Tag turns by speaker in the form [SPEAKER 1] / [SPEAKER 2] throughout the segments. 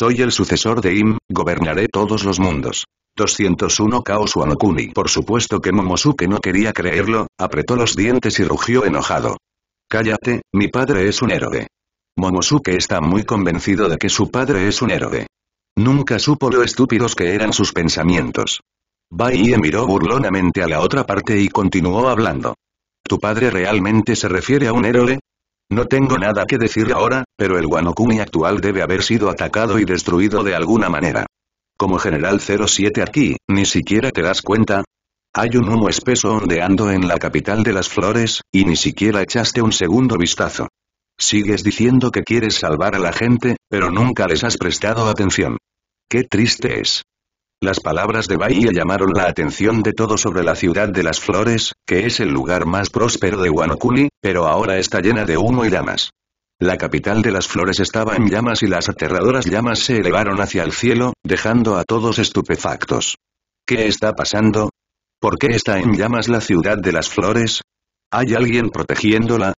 [SPEAKER 1] Soy el sucesor de Im, gobernaré todos los mundos. 201 Kaos Wanokuni Por supuesto que Momosuke no quería creerlo, apretó los dientes y rugió enojado. Cállate, mi padre es un héroe. Momosuke está muy convencido de que su padre es un héroe. Nunca supo lo estúpidos que eran sus pensamientos. Baiye miró burlonamente a la otra parte y continuó hablando. ¿Tu padre realmente se refiere a un héroe? No tengo nada que decir ahora, pero el Wanokumi actual debe haber sido atacado y destruido de alguna manera. Como General 07 aquí, ni siquiera te das cuenta. Hay un humo espeso ondeando en la capital de las flores, y ni siquiera echaste un segundo vistazo. Sigues diciendo que quieres salvar a la gente, pero nunca les has prestado atención. Qué triste es. Las palabras de Bahía llamaron la atención de todos sobre la ciudad de las flores, que es el lugar más próspero de Wanokuni, pero ahora está llena de humo y llamas. La capital de las flores estaba en llamas y las aterradoras llamas se elevaron hacia el cielo, dejando a todos estupefactos. ¿Qué está pasando? ¿Por qué está en llamas la ciudad de las flores? ¿Hay alguien protegiéndola?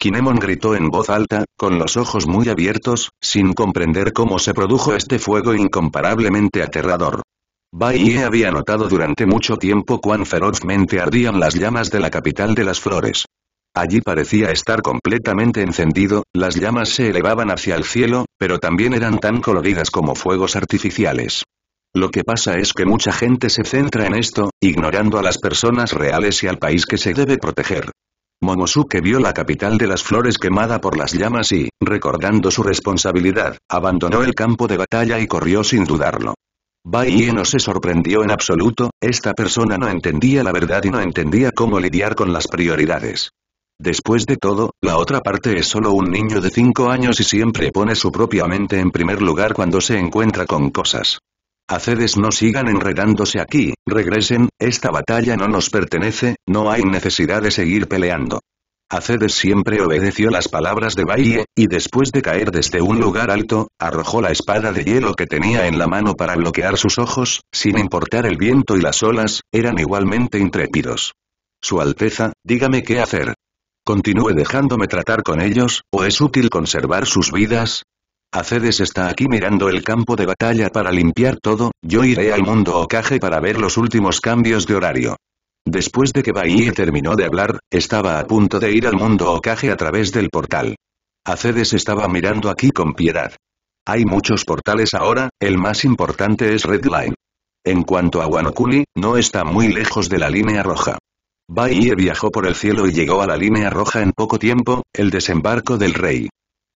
[SPEAKER 1] Kinemon gritó en voz alta, con los ojos muy abiertos, sin comprender cómo se produjo este fuego incomparablemente aterrador. Bai había notado durante mucho tiempo cuán ferozmente ardían las llamas de la capital de las flores. Allí parecía estar completamente encendido, las llamas se elevaban hacia el cielo, pero también eran tan coloridas como fuegos artificiales. Lo que pasa es que mucha gente se centra en esto, ignorando a las personas reales y al país que se debe proteger. Momosuke vio la capital de las flores quemada por las llamas y, recordando su responsabilidad, abandonó el campo de batalla y corrió sin dudarlo. Baye no se sorprendió en absoluto, esta persona no entendía la verdad y no entendía cómo lidiar con las prioridades. Después de todo, la otra parte es solo un niño de 5 años y siempre pone su propia mente en primer lugar cuando se encuentra con cosas. Hacedes no sigan enredándose aquí, regresen, esta batalla no nos pertenece, no hay necesidad de seguir peleando. Acedes siempre obedeció las palabras de Baye, y después de caer desde un lugar alto, arrojó la espada de hielo que tenía en la mano para bloquear sus ojos, sin importar el viento y las olas, eran igualmente intrépidos. Su Alteza, dígame qué hacer. ¿Continúe dejándome tratar con ellos, o es útil conservar sus vidas? Acedes está aquí mirando el campo de batalla para limpiar todo, yo iré al mundo Okage para ver los últimos cambios de horario. Después de que Baiye terminó de hablar, estaba a punto de ir al mundo Okage a través del portal. Acedes estaba mirando aquí con piedad. Hay muchos portales ahora, el más importante es Redline. En cuanto a Wanokuni, no está muy lejos de la línea roja. Baiye viajó por el cielo y llegó a la línea roja en poco tiempo, el desembarco del rey.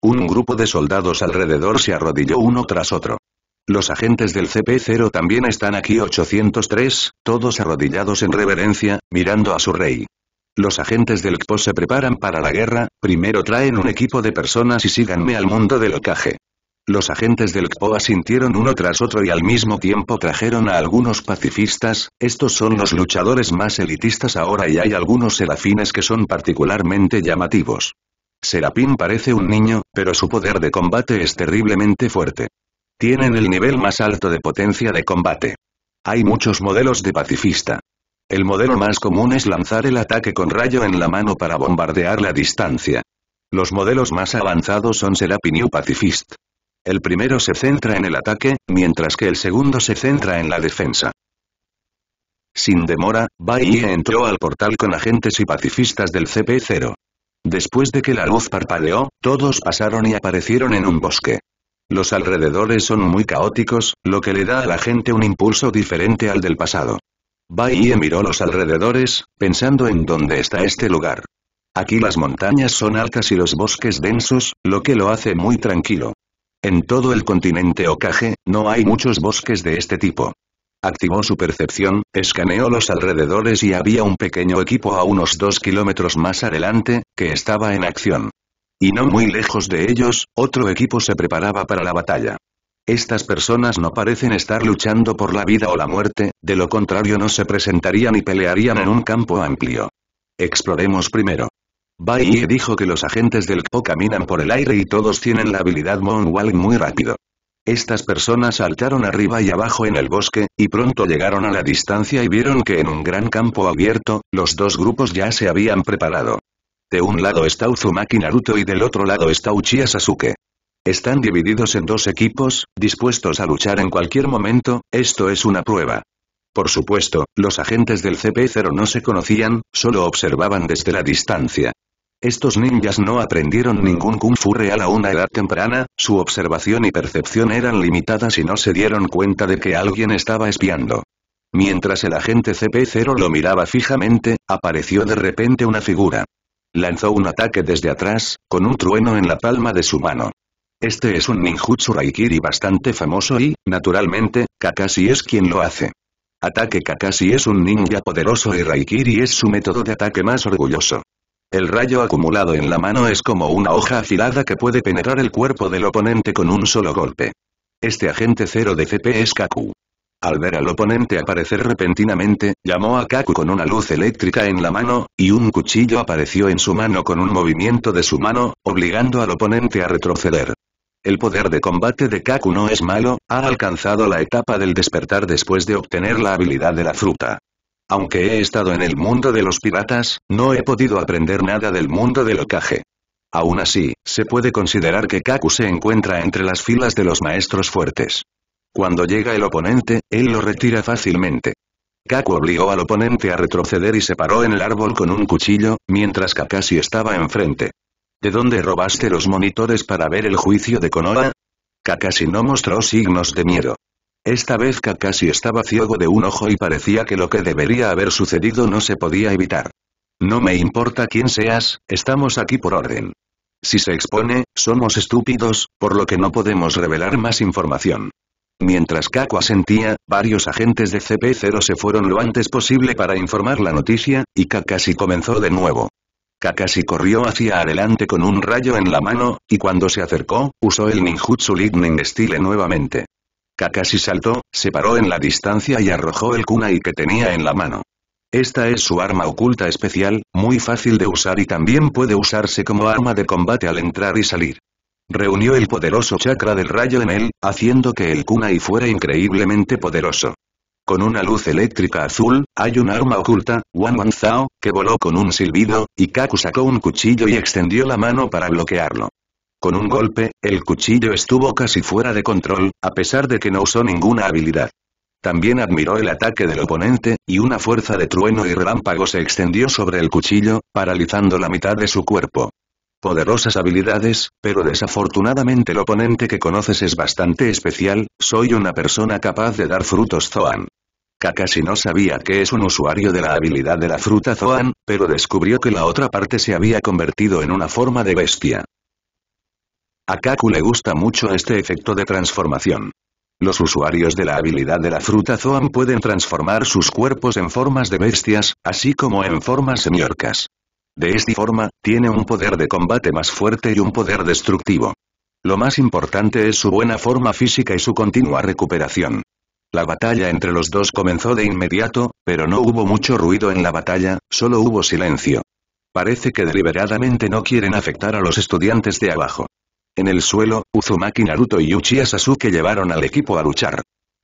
[SPEAKER 1] Un grupo de soldados alrededor se arrodilló uno tras otro. Los agentes del CP0 también están aquí 803, todos arrodillados en reverencia, mirando a su rey. Los agentes del CPO se preparan para la guerra, primero traen un equipo de personas y síganme al mundo del ocaje. Los agentes del CPO asintieron uno tras otro y al mismo tiempo trajeron a algunos pacifistas, estos son los luchadores más elitistas ahora y hay algunos serafines que son particularmente llamativos. Serapín parece un niño, pero su poder de combate es terriblemente fuerte. Tienen el nivel más alto de potencia de combate. Hay muchos modelos de pacifista. El modelo más común es lanzar el ataque con rayo en la mano para bombardear la distancia. Los modelos más avanzados son Serapin Pacifist. El primero se centra en el ataque, mientras que el segundo se centra en la defensa. Sin demora, Bai entró al portal con agentes y pacifistas del CP-0. Después de que la luz parpadeó, todos pasaron y aparecieron en un bosque. Los alrededores son muy caóticos, lo que le da a la gente un impulso diferente al del pasado. Bai miró los alrededores, pensando en dónde está este lugar. Aquí las montañas son altas y los bosques densos, lo que lo hace muy tranquilo. En todo el continente Okage, no hay muchos bosques de este tipo. Activó su percepción, escaneó los alrededores y había un pequeño equipo a unos dos kilómetros más adelante, que estaba en acción. Y no muy lejos de ellos, otro equipo se preparaba para la batalla. Estas personas no parecen estar luchando por la vida o la muerte, de lo contrario no se presentarían y pelearían en un campo amplio. Exploremos primero. Bai dijo que los agentes del K'o caminan por el aire y todos tienen la habilidad Moonwalk muy rápido. Estas personas saltaron arriba y abajo en el bosque, y pronto llegaron a la distancia y vieron que en un gran campo abierto, los dos grupos ya se habían preparado. De un lado está Uzumaki Naruto y del otro lado está Uchiha Sasuke. Están divididos en dos equipos, dispuestos a luchar en cualquier momento, esto es una prueba. Por supuesto, los agentes del CP0 no se conocían, solo observaban desde la distancia. Estos ninjas no aprendieron ningún kung fu real a una edad temprana, su observación y percepción eran limitadas y no se dieron cuenta de que alguien estaba espiando. Mientras el agente CP0 lo miraba fijamente, apareció de repente una figura. Lanzó un ataque desde atrás, con un trueno en la palma de su mano. Este es un ninjutsu raikiri bastante famoso y, naturalmente, Kakashi es quien lo hace. Ataque Kakashi es un ninja poderoso y raikiri es su método de ataque más orgulloso. El rayo acumulado en la mano es como una hoja afilada que puede penetrar el cuerpo del oponente con un solo golpe. Este agente cero de CP es Kaku. Al ver al oponente aparecer repentinamente, llamó a Kaku con una luz eléctrica en la mano, y un cuchillo apareció en su mano con un movimiento de su mano, obligando al oponente a retroceder. El poder de combate de Kaku no es malo, ha alcanzado la etapa del despertar después de obtener la habilidad de la fruta. Aunque he estado en el mundo de los piratas, no he podido aprender nada del mundo del ocaje. Aún así, se puede considerar que Kaku se encuentra entre las filas de los maestros fuertes. Cuando llega el oponente, él lo retira fácilmente. Kaku obligó al oponente a retroceder y se paró en el árbol con un cuchillo, mientras Kakashi estaba enfrente. ¿De dónde robaste los monitores para ver el juicio de Konoha? Kakashi no mostró signos de miedo. Esta vez Kakashi estaba ciego de un ojo y parecía que lo que debería haber sucedido no se podía evitar. No me importa quién seas, estamos aquí por orden. Si se expone, somos estúpidos, por lo que no podemos revelar más información. Mientras Kakua sentía, varios agentes de CP0 se fueron lo antes posible para informar la noticia, y Kakashi comenzó de nuevo. Kakashi corrió hacia adelante con un rayo en la mano, y cuando se acercó, usó el ninjutsu Lightning Style nuevamente. Kakashi saltó, se paró en la distancia y arrojó el kunai que tenía en la mano. Esta es su arma oculta especial, muy fácil de usar y también puede usarse como arma de combate al entrar y salir. Reunió el poderoso chakra del rayo en él, haciendo que el kunai fuera increíblemente poderoso. Con una luz eléctrica azul, hay un arma oculta, Wan Wan Zhao, que voló con un silbido, y Kaku sacó un cuchillo y extendió la mano para bloquearlo. Con un golpe, el cuchillo estuvo casi fuera de control, a pesar de que no usó ninguna habilidad. También admiró el ataque del oponente, y una fuerza de trueno y relámpago se extendió sobre el cuchillo, paralizando la mitad de su cuerpo poderosas habilidades, pero desafortunadamente el oponente que conoces es bastante especial, soy una persona capaz de dar frutos Zoan. Kakashi no sabía que es un usuario de la habilidad de la fruta Zoan, pero descubrió que la otra parte se había convertido en una forma de bestia. A Kaku le gusta mucho este efecto de transformación. Los usuarios de la habilidad de la fruta Zoan pueden transformar sus cuerpos en formas de bestias, así como en formas semiorcas. De esta forma, tiene un poder de combate más fuerte y un poder destructivo. Lo más importante es su buena forma física y su continua recuperación. La batalla entre los dos comenzó de inmediato, pero no hubo mucho ruido en la batalla, solo hubo silencio. Parece que deliberadamente no quieren afectar a los estudiantes de abajo. En el suelo, Uzumaki Naruto y Uchiha Sasuke llevaron al equipo a luchar.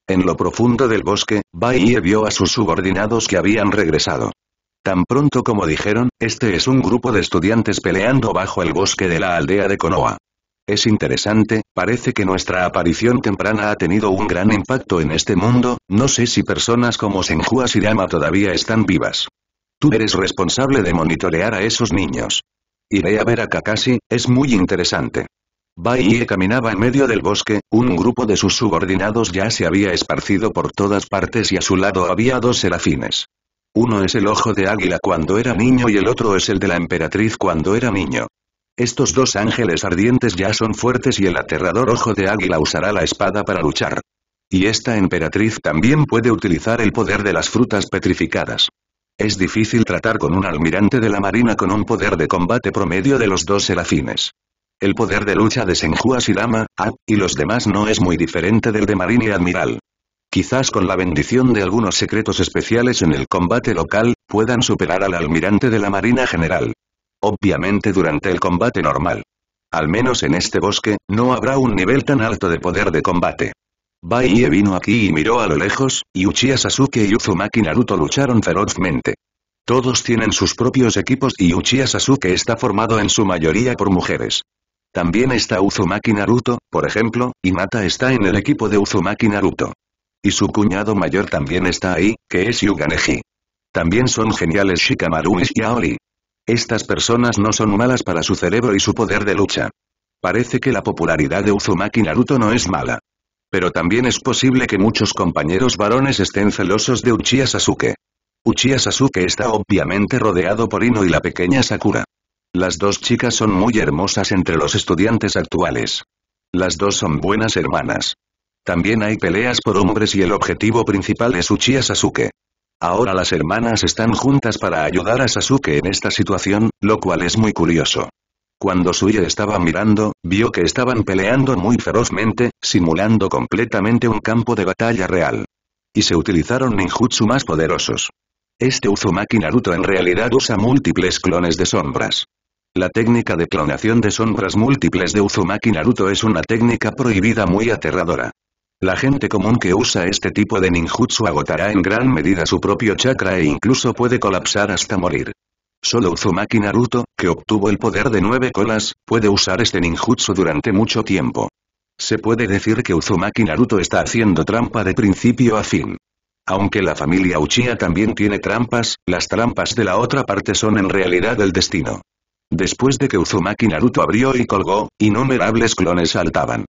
[SPEAKER 1] En lo profundo del bosque, Baiye vio a sus subordinados que habían regresado. Tan pronto como dijeron, este es un grupo de estudiantes peleando bajo el bosque de la aldea de Konoha. Es interesante, parece que nuestra aparición temprana ha tenido un gran impacto en este mundo, no sé si personas como Senju Sirama todavía están vivas. Tú eres responsable de monitorear a esos niños. Iré a ver a Kakashi, es muy interesante. Baiye caminaba en medio del bosque, un grupo de sus subordinados ya se había esparcido por todas partes y a su lado había dos serafines. Uno es el ojo de águila cuando era niño y el otro es el de la emperatriz cuando era niño. Estos dos ángeles ardientes ya son fuertes y el aterrador ojo de águila usará la espada para luchar. Y esta emperatriz también puede utilizar el poder de las frutas petrificadas. Es difícil tratar con un almirante de la marina con un poder de combate promedio de los dos serafines. El poder de lucha de Senju Asirama, A, y los demás no es muy diferente del de marine admiral. Quizás con la bendición de algunos secretos especiales en el combate local, puedan superar al almirante de la Marina General. Obviamente durante el combate normal. Al menos en este bosque, no habrá un nivel tan alto de poder de combate. Baiye vino aquí y miró a lo lejos, y Uchiha Sasuke y Uzumaki Naruto lucharon ferozmente. Todos tienen sus propios equipos y Uchiha Sasuke está formado en su mayoría por mujeres. También está Uzumaki Naruto, por ejemplo, y Mata está en el equipo de Uzumaki Naruto. Y su cuñado mayor también está ahí, que es Yuganeji. También son geniales Shikamaru y Siaori. Estas personas no son malas para su cerebro y su poder de lucha. Parece que la popularidad de Uzumaki Naruto no es mala. Pero también es posible que muchos compañeros varones estén celosos de Uchiha Sasuke. Uchiha Sasuke está obviamente rodeado por Ino y la pequeña Sakura. Las dos chicas son muy hermosas entre los estudiantes actuales. Las dos son buenas hermanas. También hay peleas por hombres y el objetivo principal es Uchiha Sasuke. Ahora las hermanas están juntas para ayudar a Sasuke en esta situación, lo cual es muy curioso. Cuando Suye estaba mirando, vio que estaban peleando muy ferozmente, simulando completamente un campo de batalla real. Y se utilizaron ninjutsu más poderosos. Este Uzumaki Naruto en realidad usa múltiples clones de sombras. La técnica de clonación de sombras múltiples de Uzumaki Naruto es una técnica prohibida muy aterradora. La gente común que usa este tipo de ninjutsu agotará en gran medida su propio chakra e incluso puede colapsar hasta morir. Solo Uzumaki Naruto, que obtuvo el poder de nueve colas, puede usar este ninjutsu durante mucho tiempo. Se puede decir que Uzumaki Naruto está haciendo trampa de principio a fin. Aunque la familia Uchiha también tiene trampas, las trampas de la otra parte son en realidad el destino. Después de que Uzumaki Naruto abrió y colgó, innumerables clones saltaban.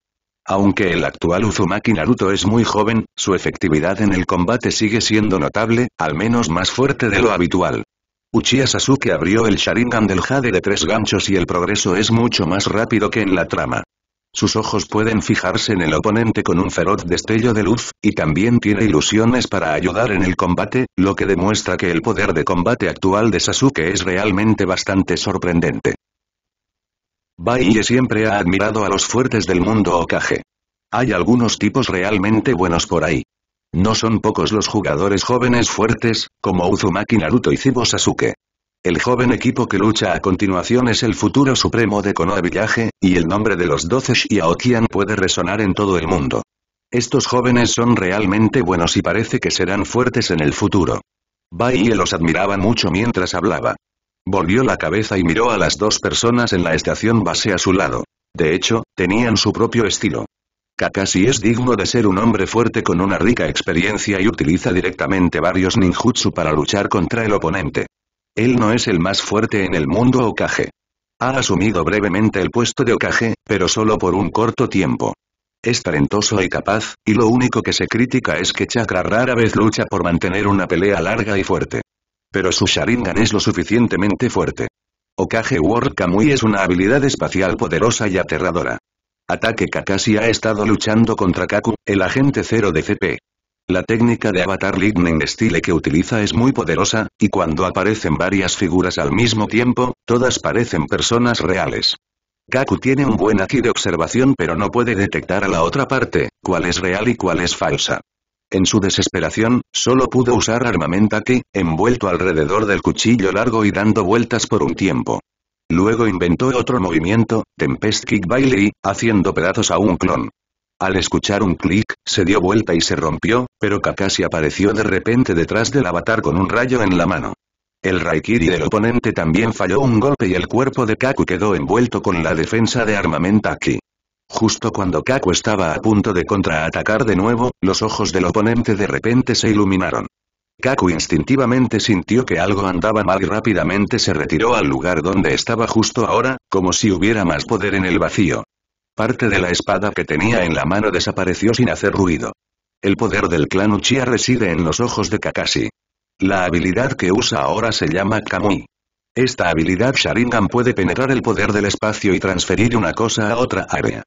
[SPEAKER 1] Aunque el actual Uzumaki Naruto es muy joven, su efectividad en el combate sigue siendo notable, al menos más fuerte de lo habitual. Uchiha Sasuke abrió el Sharingan del Jade de tres ganchos y el progreso es mucho más rápido que en la trama. Sus ojos pueden fijarse en el oponente con un feroz destello de luz, y también tiene ilusiones para ayudar en el combate, lo que demuestra que el poder de combate actual de Sasuke es realmente bastante sorprendente. Baiye siempre ha admirado a los fuertes del mundo Okage. Hay algunos tipos realmente buenos por ahí. No son pocos los jugadores jóvenes fuertes, como Uzumaki Naruto y Zibo Sasuke. El joven equipo que lucha a continuación es el futuro supremo de Konoha Village, y el nombre de los 12 Shiaokian puede resonar en todo el mundo. Estos jóvenes son realmente buenos y parece que serán fuertes en el futuro. Baiye los admiraba mucho mientras hablaba. Volvió la cabeza y miró a las dos personas en la estación base a su lado. De hecho, tenían su propio estilo. Kakashi es digno de ser un hombre fuerte con una rica experiencia y utiliza directamente varios ninjutsu para luchar contra el oponente. Él no es el más fuerte en el mundo Okage. Ha asumido brevemente el puesto de Okage, pero solo por un corto tiempo. Es talentoso y capaz, y lo único que se critica es que Chakra rara vez lucha por mantener una pelea larga y fuerte. Pero su Sharingan es lo suficientemente fuerte. Okage World Kamui es una habilidad espacial poderosa y aterradora. Ataque Kakashi ha estado luchando contra Kaku, el agente cero de CP. La técnica de Avatar Lightning Style que utiliza es muy poderosa, y cuando aparecen varias figuras al mismo tiempo, todas parecen personas reales. Kaku tiene un buen aquí de observación pero no puede detectar a la otra parte, cuál es real y cuál es falsa. En su desesperación, solo pudo usar armamenta que, envuelto alrededor del cuchillo largo y dando vueltas por un tiempo. Luego inventó otro movimiento, Tempest Kick Bailey, haciendo pedazos a un clon. Al escuchar un clic, se dio vuelta y se rompió, pero Kakashi apareció de repente detrás del avatar con un rayo en la mano. El Raikiri del oponente también falló un golpe y el cuerpo de Kaku quedó envuelto con la defensa de armamenta aquí. Justo cuando Kaku estaba a punto de contraatacar de nuevo, los ojos del oponente de repente se iluminaron. Kaku instintivamente sintió que algo andaba mal y rápidamente se retiró al lugar donde estaba justo ahora, como si hubiera más poder en el vacío. Parte de la espada que tenía en la mano desapareció sin hacer ruido. El poder del clan Uchiha reside en los ojos de Kakashi. La habilidad que usa ahora se llama Kamui. Esta habilidad Sharingan puede penetrar el poder del espacio y transferir una cosa a otra área.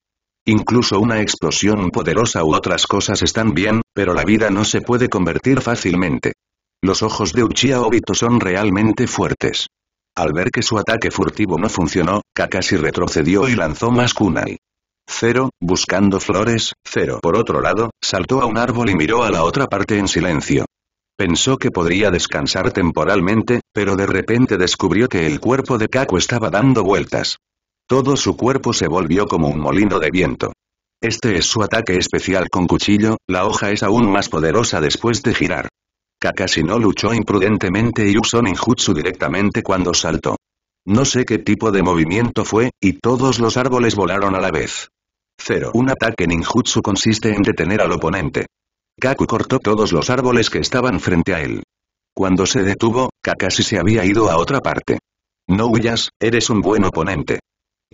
[SPEAKER 1] Incluso una explosión poderosa u otras cosas están bien, pero la vida no se puede convertir fácilmente. Los ojos de Uchiha Obito son realmente fuertes. Al ver que su ataque furtivo no funcionó, Kakashi retrocedió y lanzó más kunai. Cero, buscando flores, Cero por otro lado, saltó a un árbol y miró a la otra parte en silencio. Pensó que podría descansar temporalmente, pero de repente descubrió que el cuerpo de Kaku estaba dando vueltas. Todo su cuerpo se volvió como un molino de viento. Este es su ataque especial con cuchillo, la hoja es aún más poderosa después de girar. Kakashi no luchó imprudentemente y usó ninjutsu directamente cuando saltó. No sé qué tipo de movimiento fue, y todos los árboles volaron a la vez. 0. Un ataque ninjutsu consiste en detener al oponente. Kaku cortó todos los árboles que estaban frente a él. Cuando se detuvo, Kakashi se había ido a otra parte. No huyas, eres un buen oponente.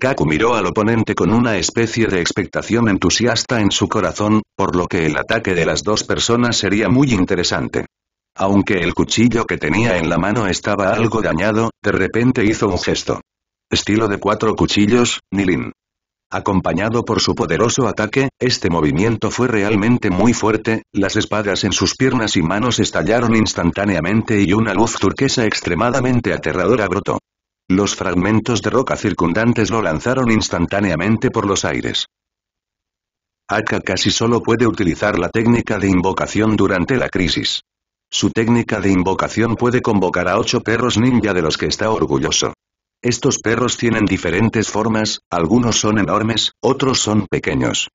[SPEAKER 1] Kaku miró al oponente con una especie de expectación entusiasta en su corazón, por lo que el ataque de las dos personas sería muy interesante. Aunque el cuchillo que tenía en la mano estaba algo dañado, de repente hizo un gesto. Estilo de cuatro cuchillos, Nilin. Acompañado por su poderoso ataque, este movimiento fue realmente muy fuerte, las espadas en sus piernas y manos estallaron instantáneamente y una luz turquesa extremadamente aterradora brotó. Los fragmentos de roca circundantes lo lanzaron instantáneamente por los aires. Aka casi solo puede utilizar la técnica de invocación durante la crisis. Su técnica de invocación puede convocar a ocho perros ninja de los que está orgulloso. Estos perros tienen diferentes formas, algunos son enormes, otros son pequeños.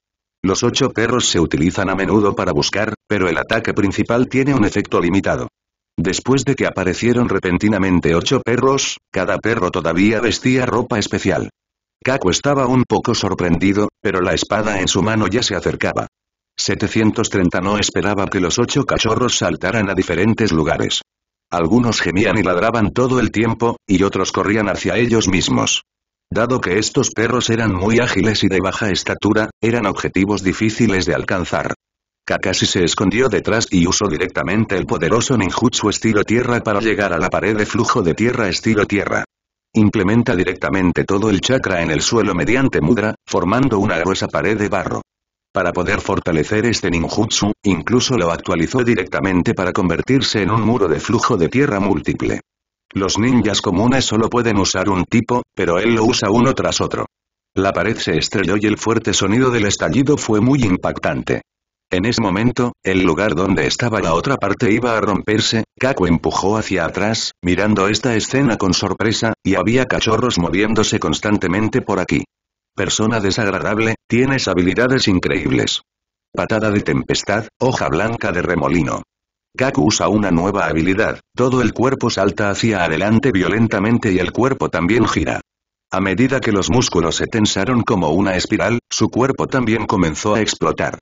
[SPEAKER 1] Los ocho perros se utilizan a menudo para buscar, pero el ataque principal tiene un efecto limitado. Después de que aparecieron repentinamente ocho perros, cada perro todavía vestía ropa especial. Kaku estaba un poco sorprendido, pero la espada en su mano ya se acercaba. 730 no esperaba que los ocho cachorros saltaran a diferentes lugares. Algunos gemían y ladraban todo el tiempo, y otros corrían hacia ellos mismos. Dado que estos perros eran muy ágiles y de baja estatura, eran objetivos difíciles de alcanzar. Kakashi se escondió detrás y usó directamente el poderoso ninjutsu estilo tierra para llegar a la pared de flujo de tierra estilo tierra. Implementa directamente todo el chakra en el suelo mediante mudra, formando una gruesa pared de barro. Para poder fortalecer este ninjutsu, incluso lo actualizó directamente para convertirse en un muro de flujo de tierra múltiple. Los ninjas comunes solo pueden usar un tipo, pero él lo usa uno tras otro. La pared se estrelló y el fuerte sonido del estallido fue muy impactante. En ese momento, el lugar donde estaba la otra parte iba a romperse, Kaku empujó hacia atrás, mirando esta escena con sorpresa, y había cachorros moviéndose constantemente por aquí. Persona desagradable, tienes habilidades increíbles. Patada de tempestad, hoja blanca de remolino. Kaku usa una nueva habilidad, todo el cuerpo salta hacia adelante violentamente y el cuerpo también gira. A medida que los músculos se tensaron como una espiral, su cuerpo también comenzó a explotar.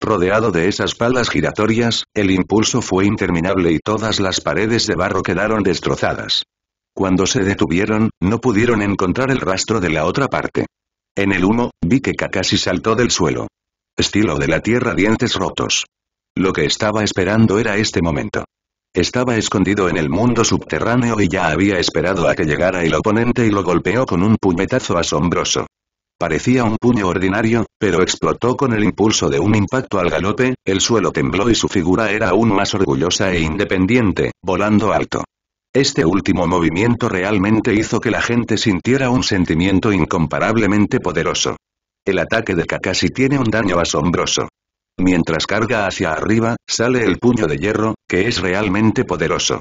[SPEAKER 1] Rodeado de esas palas giratorias, el impulso fue interminable y todas las paredes de barro quedaron destrozadas. Cuando se detuvieron, no pudieron encontrar el rastro de la otra parte. En el humo, vi que Kakashi saltó del suelo. Estilo de la tierra dientes rotos. Lo que estaba esperando era este momento. Estaba escondido en el mundo subterráneo y ya había esperado a que llegara el oponente y lo golpeó con un puñetazo asombroso. Parecía un puño ordinario, pero explotó con el impulso de un impacto al galope, el suelo tembló y su figura era aún más orgullosa e independiente, volando alto. Este último movimiento realmente hizo que la gente sintiera un sentimiento incomparablemente poderoso. El ataque de Kakashi tiene un daño asombroso. Mientras carga hacia arriba, sale el puño de hierro, que es realmente poderoso.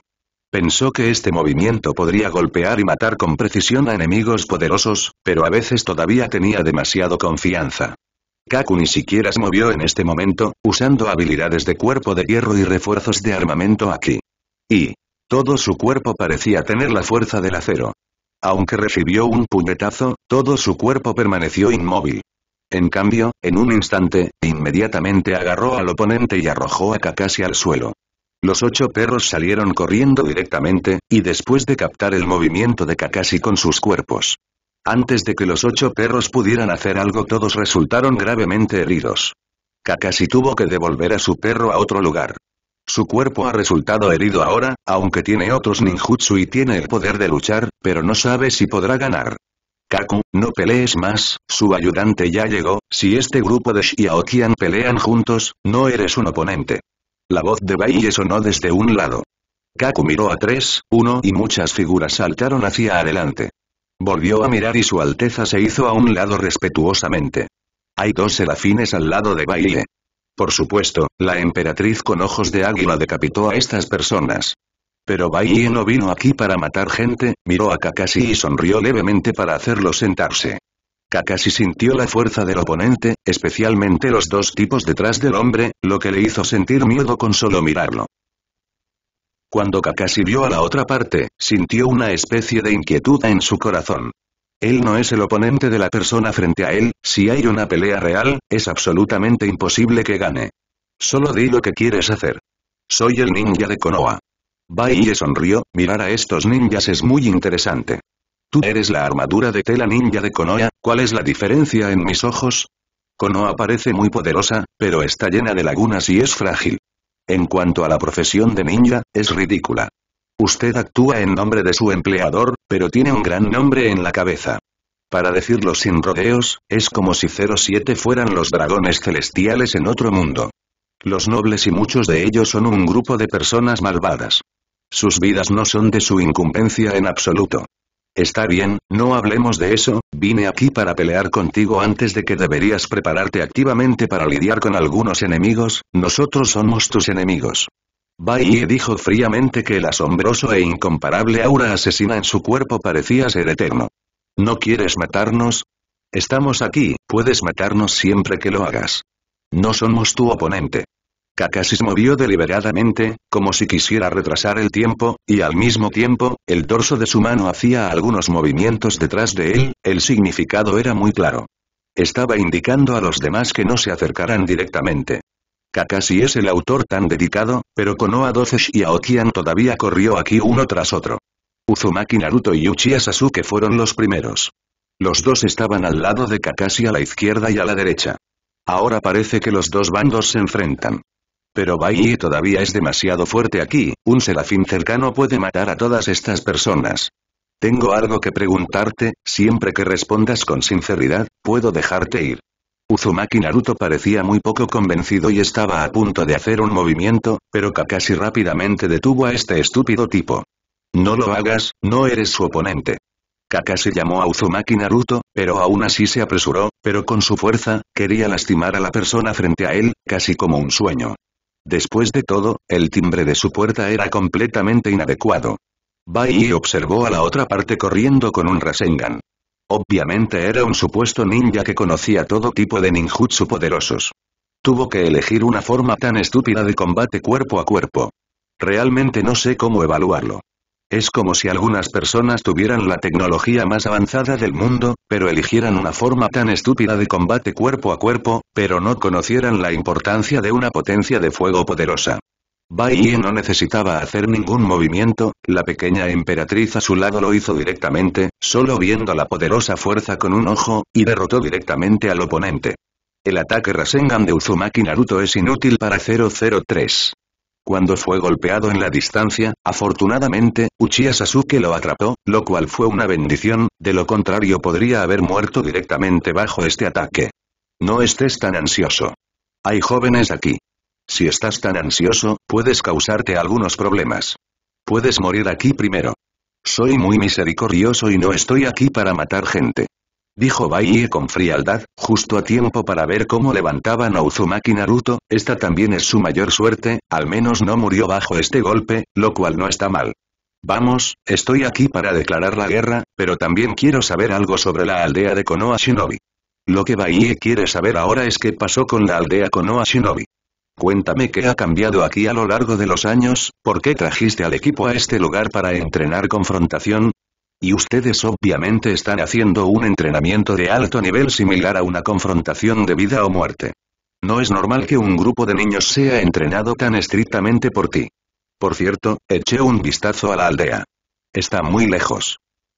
[SPEAKER 1] Pensó que este movimiento podría golpear y matar con precisión a enemigos poderosos, pero a veces todavía tenía demasiado confianza. Kaku ni siquiera se movió en este momento, usando habilidades de cuerpo de hierro y refuerzos de armamento aquí. Y todo su cuerpo parecía tener la fuerza del acero. Aunque recibió un puñetazo, todo su cuerpo permaneció inmóvil. En cambio, en un instante, inmediatamente agarró al oponente y arrojó a Kakashi al suelo. Los ocho perros salieron corriendo directamente, y después de captar el movimiento de Kakashi con sus cuerpos. Antes de que los ocho perros pudieran hacer algo todos resultaron gravemente heridos. Kakashi tuvo que devolver a su perro a otro lugar. Su cuerpo ha resultado herido ahora, aunque tiene otros ninjutsu y tiene el poder de luchar, pero no sabe si podrá ganar. Kaku, no pelees más, su ayudante ya llegó, si este grupo de Shiaokian pelean juntos, no eres un oponente. La voz de Baille sonó desde un lado. Kaku miró a tres, uno y muchas figuras saltaron hacia adelante. Volvió a mirar y su alteza se hizo a un lado respetuosamente. Hay dos serafines al lado de Baile. Por supuesto, la emperatriz con ojos de águila decapitó a estas personas. Pero Baile no vino aquí para matar gente, miró a Kakashi y sonrió levemente para hacerlo sentarse. Kakashi sintió la fuerza del oponente, especialmente los dos tipos detrás del hombre, lo que le hizo sentir miedo con solo mirarlo. Cuando Kakashi vio a la otra parte, sintió una especie de inquietud en su corazón. Él no es el oponente de la persona frente a él, si hay una pelea real, es absolutamente imposible que gane. Solo di lo que quieres hacer. Soy el ninja de Konoha. Baiye sonrió, mirar a estos ninjas es muy interesante. Tú eres la armadura de tela ninja de Konoha, ¿cuál es la diferencia en mis ojos? Konoha parece muy poderosa, pero está llena de lagunas y es frágil. En cuanto a la profesión de ninja, es ridícula. Usted actúa en nombre de su empleador, pero tiene un gran nombre en la cabeza. Para decirlo sin rodeos, es como si 07 fueran los dragones celestiales en otro mundo. Los nobles y muchos de ellos son un grupo de personas malvadas. Sus vidas no son de su incumbencia en absoluto. Está bien, no hablemos de eso, vine aquí para pelear contigo antes de que deberías prepararte activamente para lidiar con algunos enemigos, nosotros somos tus enemigos. Bai dijo fríamente que el asombroso e incomparable aura asesina en su cuerpo parecía ser eterno. ¿No quieres matarnos? Estamos aquí, puedes matarnos siempre que lo hagas. No somos tu oponente. Kakashi se movió deliberadamente, como si quisiera retrasar el tiempo, y al mismo tiempo, el dorso de su mano hacía algunos movimientos detrás de él, el significado era muy claro. Estaba indicando a los demás que no se acercaran directamente. Kakashi es el autor tan dedicado, pero Konoha 12 y Aokian todavía corrió aquí uno tras otro. Uzumaki Naruto y Uchiha Sasuke fueron los primeros. Los dos estaban al lado de Kakashi a la izquierda y a la derecha. Ahora parece que los dos bandos se enfrentan pero Bailey todavía es demasiado fuerte aquí, un serafín cercano puede matar a todas estas personas. Tengo algo que preguntarte, siempre que respondas con sinceridad, puedo dejarte ir. Uzumaki Naruto parecía muy poco convencido y estaba a punto de hacer un movimiento, pero Kakashi rápidamente detuvo a este estúpido tipo. No lo hagas, no eres su oponente. Kakashi llamó a Uzumaki Naruto, pero aún así se apresuró, pero con su fuerza, quería lastimar a la persona frente a él, casi como un sueño. Después de todo, el timbre de su puerta era completamente inadecuado. Bai observó a la otra parte corriendo con un Rasengan. Obviamente era un supuesto ninja que conocía todo tipo de ninjutsu poderosos. Tuvo que elegir una forma tan estúpida de combate cuerpo a cuerpo. Realmente no sé cómo evaluarlo. Es como si algunas personas tuvieran la tecnología más avanzada del mundo, pero eligieran una forma tan estúpida de combate cuerpo a cuerpo, pero no conocieran la importancia de una potencia de fuego poderosa. Bai no necesitaba hacer ningún movimiento, la pequeña emperatriz a su lado lo hizo directamente, solo viendo la poderosa fuerza con un ojo, y derrotó directamente al oponente. El ataque Rasengan de Uzumaki Naruto es inútil para 003. Cuando fue golpeado en la distancia, afortunadamente, Uchiha Sasuke lo atrapó, lo cual fue una bendición, de lo contrario podría haber muerto directamente bajo este ataque. No estés tan ansioso. Hay jóvenes aquí. Si estás tan ansioso, puedes causarte algunos problemas. Puedes morir aquí primero. Soy muy misericordioso y no estoy aquí para matar gente dijo Baie con frialdad, justo a tiempo para ver cómo levantaban a Uzumaki Naruto, esta también es su mayor suerte, al menos no murió bajo este golpe, lo cual no está mal. Vamos, estoy aquí para declarar la guerra, pero también quiero saber algo sobre la aldea de Konoha Shinobi. Lo que Baie quiere saber ahora es qué pasó con la aldea Konoha Shinobi. Cuéntame qué ha cambiado aquí a lo largo de los años, por qué trajiste al equipo a este lugar para entrenar confrontación, y ustedes obviamente están haciendo un entrenamiento de alto nivel similar a una confrontación de vida o muerte. No es normal que un grupo de niños sea entrenado tan estrictamente por ti. Por cierto, eché un vistazo a la aldea. Está muy lejos.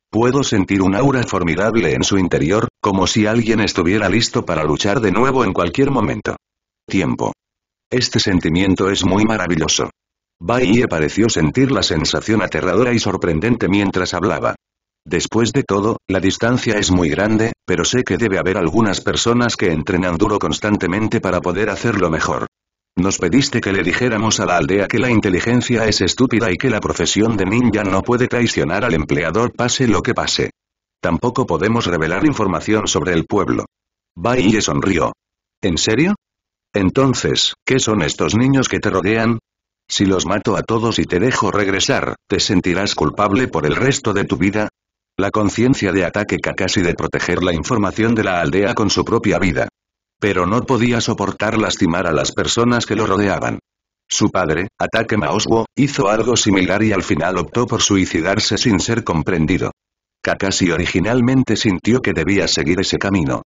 [SPEAKER 1] Puedo sentir un aura formidable en su interior, como si alguien estuviera listo para luchar de nuevo en cualquier momento. Tiempo. Este sentimiento es muy maravilloso. Bahie pareció sentir la sensación aterradora y sorprendente mientras hablaba. Después de todo, la distancia es muy grande, pero sé que debe haber algunas personas que entrenan duro constantemente para poder hacerlo mejor. Nos pediste que le dijéramos a la aldea que la inteligencia es estúpida y que la profesión de ninja no puede traicionar al empleador pase lo que pase. Tampoco podemos revelar información sobre el pueblo. Baille sonrió. ¿En serio? Entonces, ¿qué son estos niños que te rodean? Si los mato a todos y te dejo regresar, ¿te sentirás culpable por el resto de tu vida? la conciencia de ataque Kakashi de proteger la información de la aldea con su propia vida. Pero no podía soportar lastimar a las personas que lo rodeaban. Su padre, Ataque Maoswo, hizo algo similar y al final optó por suicidarse sin ser comprendido. Kakashi originalmente sintió que debía seguir ese camino.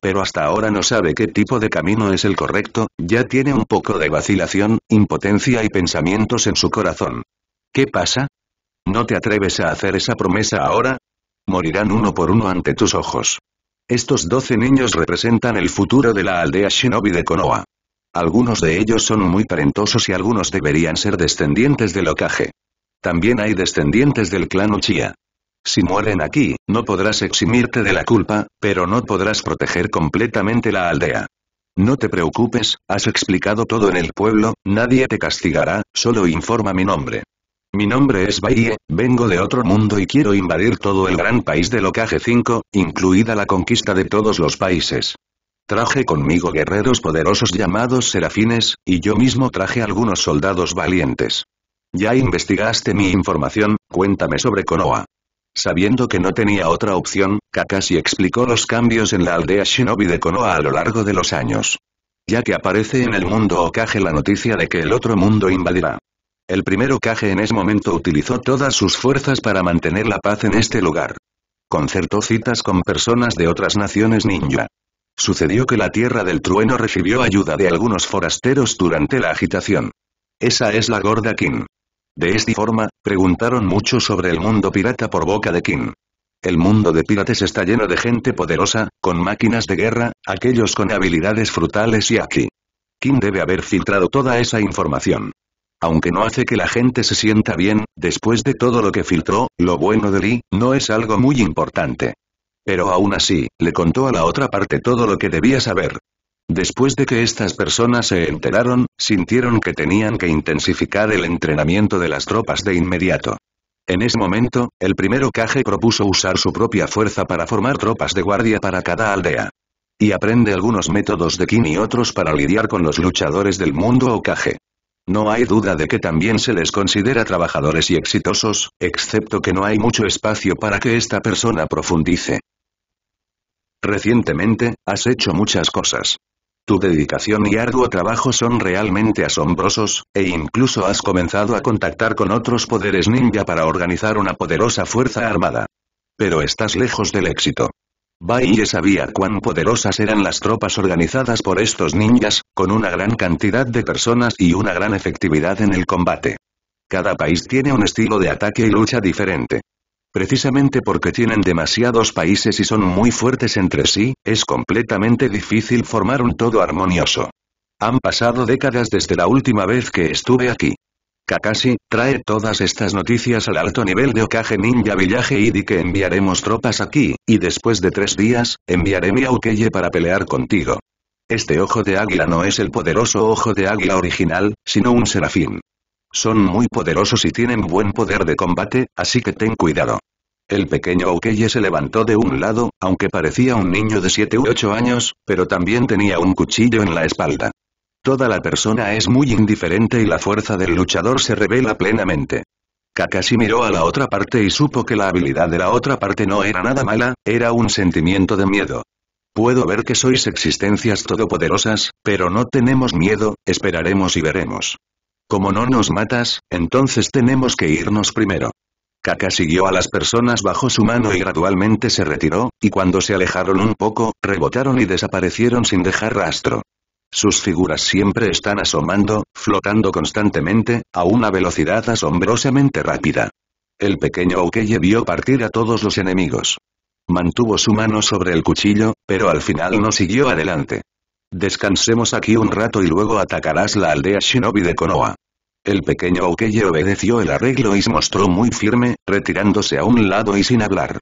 [SPEAKER 1] Pero hasta ahora no sabe qué tipo de camino es el correcto, ya tiene un poco de vacilación, impotencia y pensamientos en su corazón. ¿Qué pasa? ¿No te atreves a hacer esa promesa ahora? morirán uno por uno ante tus ojos. Estos doce niños representan el futuro de la aldea shinobi de Konoha. Algunos de ellos son muy parentosos y algunos deberían ser descendientes del Okage. También hay descendientes del clan Uchiha. Si mueren aquí, no podrás eximirte de la culpa, pero no podrás proteger completamente la aldea. No te preocupes, has explicado todo en el pueblo, nadie te castigará, solo informa mi nombre. Mi nombre es Baie, vengo de otro mundo y quiero invadir todo el gran país del Okage 5, incluida la conquista de todos los países. Traje conmigo guerreros poderosos llamados serafines, y yo mismo traje algunos soldados valientes. Ya investigaste mi información, cuéntame sobre Konoha. Sabiendo que no tenía otra opción, Kakashi explicó los cambios en la aldea shinobi de Konoha a lo largo de los años. Ya que aparece en el mundo Okage la noticia de que el otro mundo invadirá el primero caje en ese momento utilizó todas sus fuerzas para mantener la paz en este lugar. Concertó citas con personas de otras naciones ninja. Sucedió que la Tierra del Trueno recibió ayuda de algunos forasteros durante la agitación. Esa es la gorda King. De esta forma, preguntaron mucho sobre el mundo pirata por boca de King. El mundo de pirates está lleno de gente poderosa, con máquinas de guerra, aquellos con habilidades frutales y aquí. King debe haber filtrado toda esa información. Aunque no hace que la gente se sienta bien, después de todo lo que filtró, lo bueno de Lee, no es algo muy importante. Pero aún así, le contó a la otra parte todo lo que debía saber. Después de que estas personas se enteraron, sintieron que tenían que intensificar el entrenamiento de las tropas de inmediato. En ese momento, el primero Kage propuso usar su propia fuerza para formar tropas de guardia para cada aldea. Y aprende algunos métodos de Kim y otros para lidiar con los luchadores del mundo Okage. No hay duda de que también se les considera trabajadores y exitosos, excepto que no hay mucho espacio para que esta persona profundice. Recientemente, has hecho muchas cosas. Tu dedicación y arduo trabajo son realmente asombrosos, e incluso has comenzado a contactar con otros poderes ninja para organizar una poderosa fuerza armada. Pero estás lejos del éxito. Baye sabía cuán poderosas eran las tropas organizadas por estos ninjas, con una gran cantidad de personas y una gran efectividad en el combate. Cada país tiene un estilo de ataque y lucha diferente. Precisamente porque tienen demasiados países y son muy fuertes entre sí, es completamente difícil formar un todo armonioso. Han pasado décadas desde la última vez que estuve aquí. Kakashi, trae todas estas noticias al alto nivel de Okage Ninja Villaje y di que enviaremos tropas aquí, y después de tres días, enviaré mi Aukeye para pelear contigo. Este ojo de águila no es el poderoso ojo de águila original, sino un serafín. Son muy poderosos y tienen buen poder de combate, así que ten cuidado. El pequeño Aukeye se levantó de un lado, aunque parecía un niño de 7 u 8 años, pero también tenía un cuchillo en la espalda. Toda la persona es muy indiferente y la fuerza del luchador se revela plenamente. Kakashi miró a la otra parte y supo que la habilidad de la otra parte no era nada mala, era un sentimiento de miedo. Puedo ver que sois existencias todopoderosas, pero no tenemos miedo, esperaremos y veremos. Como no nos matas, entonces tenemos que irnos primero. Kakashi siguió a las personas bajo su mano y gradualmente se retiró, y cuando se alejaron un poco, rebotaron y desaparecieron sin dejar rastro. Sus figuras siempre están asomando, flotando constantemente, a una velocidad asombrosamente rápida. El pequeño Okeye vio partir a todos los enemigos. Mantuvo su mano sobre el cuchillo, pero al final no siguió adelante. Descansemos aquí un rato y luego atacarás la aldea shinobi de Konoha. El pequeño Okeye obedeció el arreglo y se mostró muy firme, retirándose a un lado y sin hablar.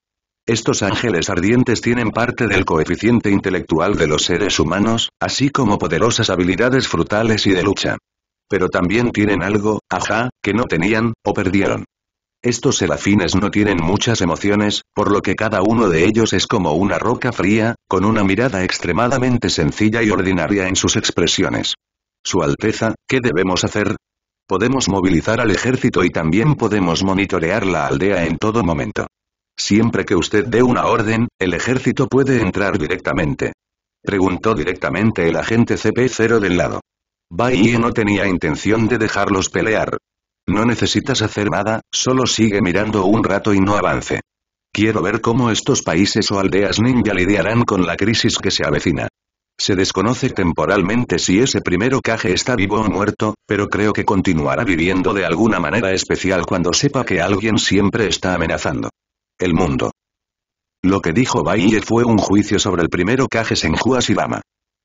[SPEAKER 1] Estos ángeles ardientes tienen parte del coeficiente intelectual de los seres humanos, así como poderosas habilidades frutales y de lucha. Pero también tienen algo, ajá, que no tenían, o perdieron. Estos serafines no tienen muchas emociones, por lo que cada uno de ellos es como una roca fría, con una mirada extremadamente sencilla y ordinaria en sus expresiones. Su Alteza, ¿qué debemos hacer? Podemos movilizar al ejército y también podemos monitorear la aldea en todo momento. Siempre que usted dé una orden, el ejército puede entrar directamente. Preguntó directamente el agente CP0 del lado. Bai no tenía intención de dejarlos pelear. No necesitas hacer nada, solo sigue mirando un rato y no avance. Quiero ver cómo estos países o aldeas ninja lidiarán con la crisis que se avecina. Se desconoce temporalmente si ese primero caje está vivo o muerto, pero creo que continuará viviendo de alguna manera especial cuando sepa que alguien siempre está amenazando. El mundo. Lo que dijo Baiye fue un juicio sobre el primero Kage Senju Ashirama.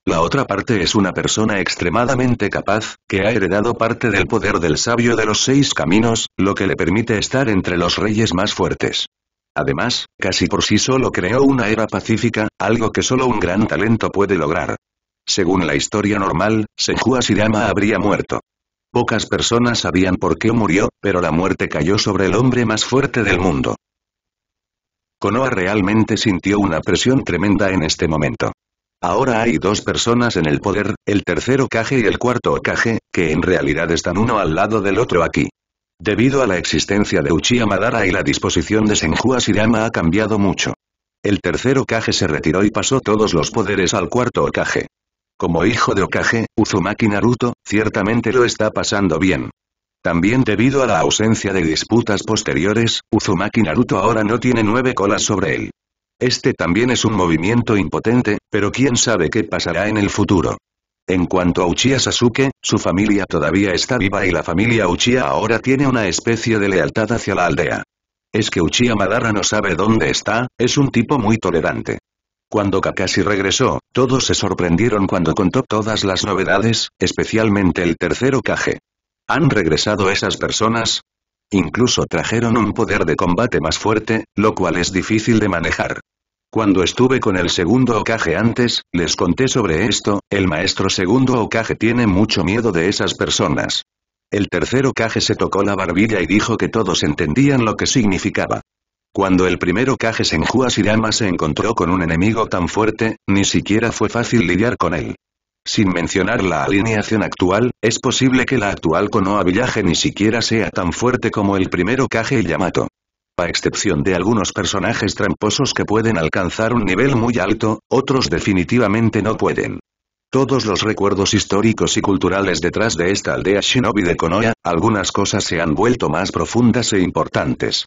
[SPEAKER 1] La otra parte es una persona extremadamente capaz, que ha heredado parte del poder del sabio de los seis caminos, lo que le permite estar entre los reyes más fuertes. Además, casi por sí solo creó una era pacífica, algo que solo un gran talento puede lograr. Según la historia normal, Senju Dama habría muerto. Pocas personas sabían por qué murió, pero la muerte cayó sobre el hombre más fuerte del mundo. Konoha realmente sintió una presión tremenda en este momento. Ahora hay dos personas en el poder, el tercero Kage y el cuarto Okage, que en realidad están uno al lado del otro aquí. Debido a la existencia de Uchiha Madara y la disposición de Senju Asirama ha cambiado mucho. El tercer Okage se retiró y pasó todos los poderes al cuarto Okage. Como hijo de Okage, Uzumaki Naruto, ciertamente lo está pasando bien. También debido a la ausencia de disputas posteriores, Uzumaki Naruto ahora no tiene nueve colas sobre él. Este también es un movimiento impotente, pero quién sabe qué pasará en el futuro. En cuanto a Uchiha Sasuke, su familia todavía está viva y la familia Uchiha ahora tiene una especie de lealtad hacia la aldea. Es que Uchiha Madara no sabe dónde está, es un tipo muy tolerante. Cuando Kakashi regresó, todos se sorprendieron cuando contó todas las novedades, especialmente el tercero Kage. ¿Han regresado esas personas? Incluso trajeron un poder de combate más fuerte, lo cual es difícil de manejar. Cuando estuve con el segundo Okage antes, les conté sobre esto, el maestro segundo Okage tiene mucho miedo de esas personas. El tercer Okage se tocó la barbilla y dijo que todos entendían lo que significaba. Cuando el primer Okage Senju Asirama se encontró con un enemigo tan fuerte, ni siquiera fue fácil lidiar con él. Sin mencionar la alineación actual, es posible que la actual Konoha Villaje ni siquiera sea tan fuerte como el primero Kage Yamato. A excepción de algunos personajes tramposos que pueden alcanzar un nivel muy alto, otros definitivamente no pueden. Todos los recuerdos históricos y culturales detrás de esta aldea shinobi de Konoha, algunas cosas se han vuelto más profundas e importantes.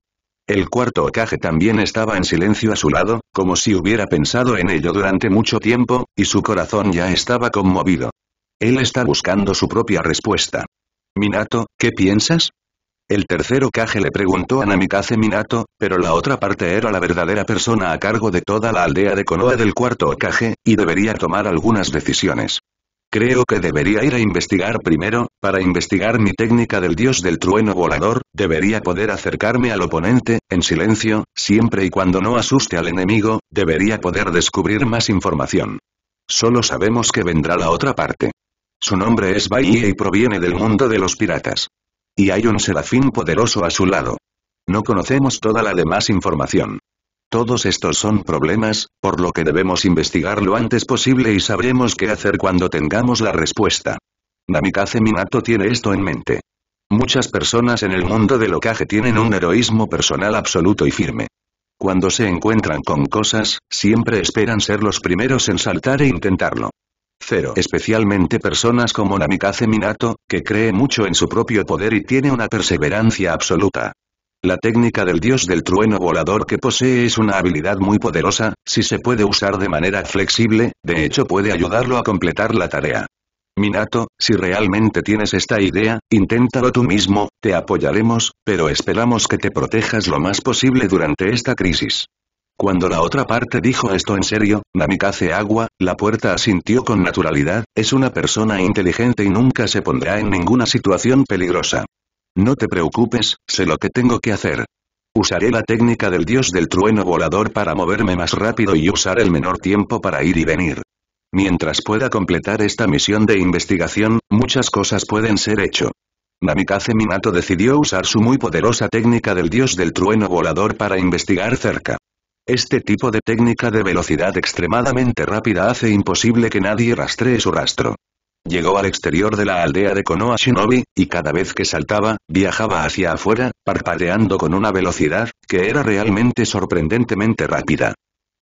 [SPEAKER 1] El cuarto Okage también estaba en silencio a su lado, como si hubiera pensado en ello durante mucho tiempo, y su corazón ya estaba conmovido. Él está buscando su propia respuesta. Minato, ¿qué piensas? El tercer Okage le preguntó a Namikaze Minato, pero la otra parte era la verdadera persona a cargo de toda la aldea de Konoha del cuarto Okage, y debería tomar algunas decisiones. Creo que debería ir a investigar primero, para investigar mi técnica del dios del trueno volador, debería poder acercarme al oponente, en silencio, siempre y cuando no asuste al enemigo, debería poder descubrir más información. Solo sabemos que vendrá la otra parte. Su nombre es Bahía y proviene del mundo de los piratas. Y hay un serafín poderoso a su lado. No conocemos toda la demás información. Todos estos son problemas, por lo que debemos investigar lo antes posible y sabremos qué hacer cuando tengamos la respuesta. Namikaze Minato tiene esto en mente. Muchas personas en el mundo del ocaje tienen un heroísmo personal absoluto y firme. Cuando se encuentran con cosas, siempre esperan ser los primeros en saltar e intentarlo. Cero. Especialmente personas como Namikaze Minato, que cree mucho en su propio poder y tiene una perseverancia absoluta. La técnica del dios del trueno volador que posee es una habilidad muy poderosa, si se puede usar de manera flexible, de hecho puede ayudarlo a completar la tarea. Minato, si realmente tienes esta idea, inténtalo tú mismo, te apoyaremos, pero esperamos que te protejas lo más posible durante esta crisis. Cuando la otra parte dijo esto en serio, Namikaze Agua, la puerta asintió con naturalidad, es una persona inteligente y nunca se pondrá en ninguna situación peligrosa. No te preocupes, sé lo que tengo que hacer. Usaré la técnica del dios del trueno volador para moverme más rápido y usar el menor tiempo para ir y venir. Mientras pueda completar esta misión de investigación, muchas cosas pueden ser hecho. Namikaze Minato decidió usar su muy poderosa técnica del dios del trueno volador para investigar cerca. Este tipo de técnica de velocidad extremadamente rápida hace imposible que nadie rastree su rastro. Llegó al exterior de la aldea de Konoha Shinobi, y cada vez que saltaba, viajaba hacia afuera, parpadeando con una velocidad, que era realmente sorprendentemente rápida.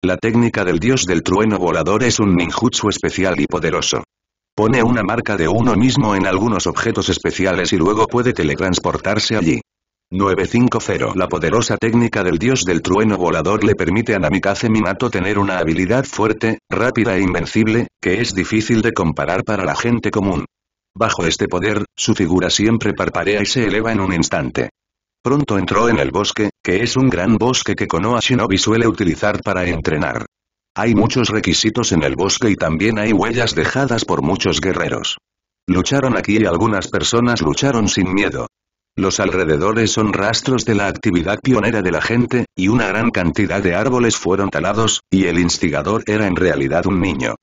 [SPEAKER 1] La técnica del dios del trueno volador es un ninjutsu especial y poderoso. Pone una marca de uno mismo en algunos objetos especiales y luego puede teletransportarse allí. 950 La poderosa técnica del dios del trueno volador le permite a Namikaze Minato tener una habilidad fuerte, rápida e invencible, que es difícil de comparar para la gente común. Bajo este poder, su figura siempre parparea y se eleva en un instante. Pronto entró en el bosque, que es un gran bosque que Konoha Shinobi suele utilizar para entrenar. Hay muchos requisitos en el bosque y también hay huellas dejadas por muchos guerreros. Lucharon aquí y algunas personas lucharon sin miedo, los alrededores son rastros de la actividad pionera de la gente, y una gran cantidad de árboles fueron talados, y el instigador era en realidad un niño.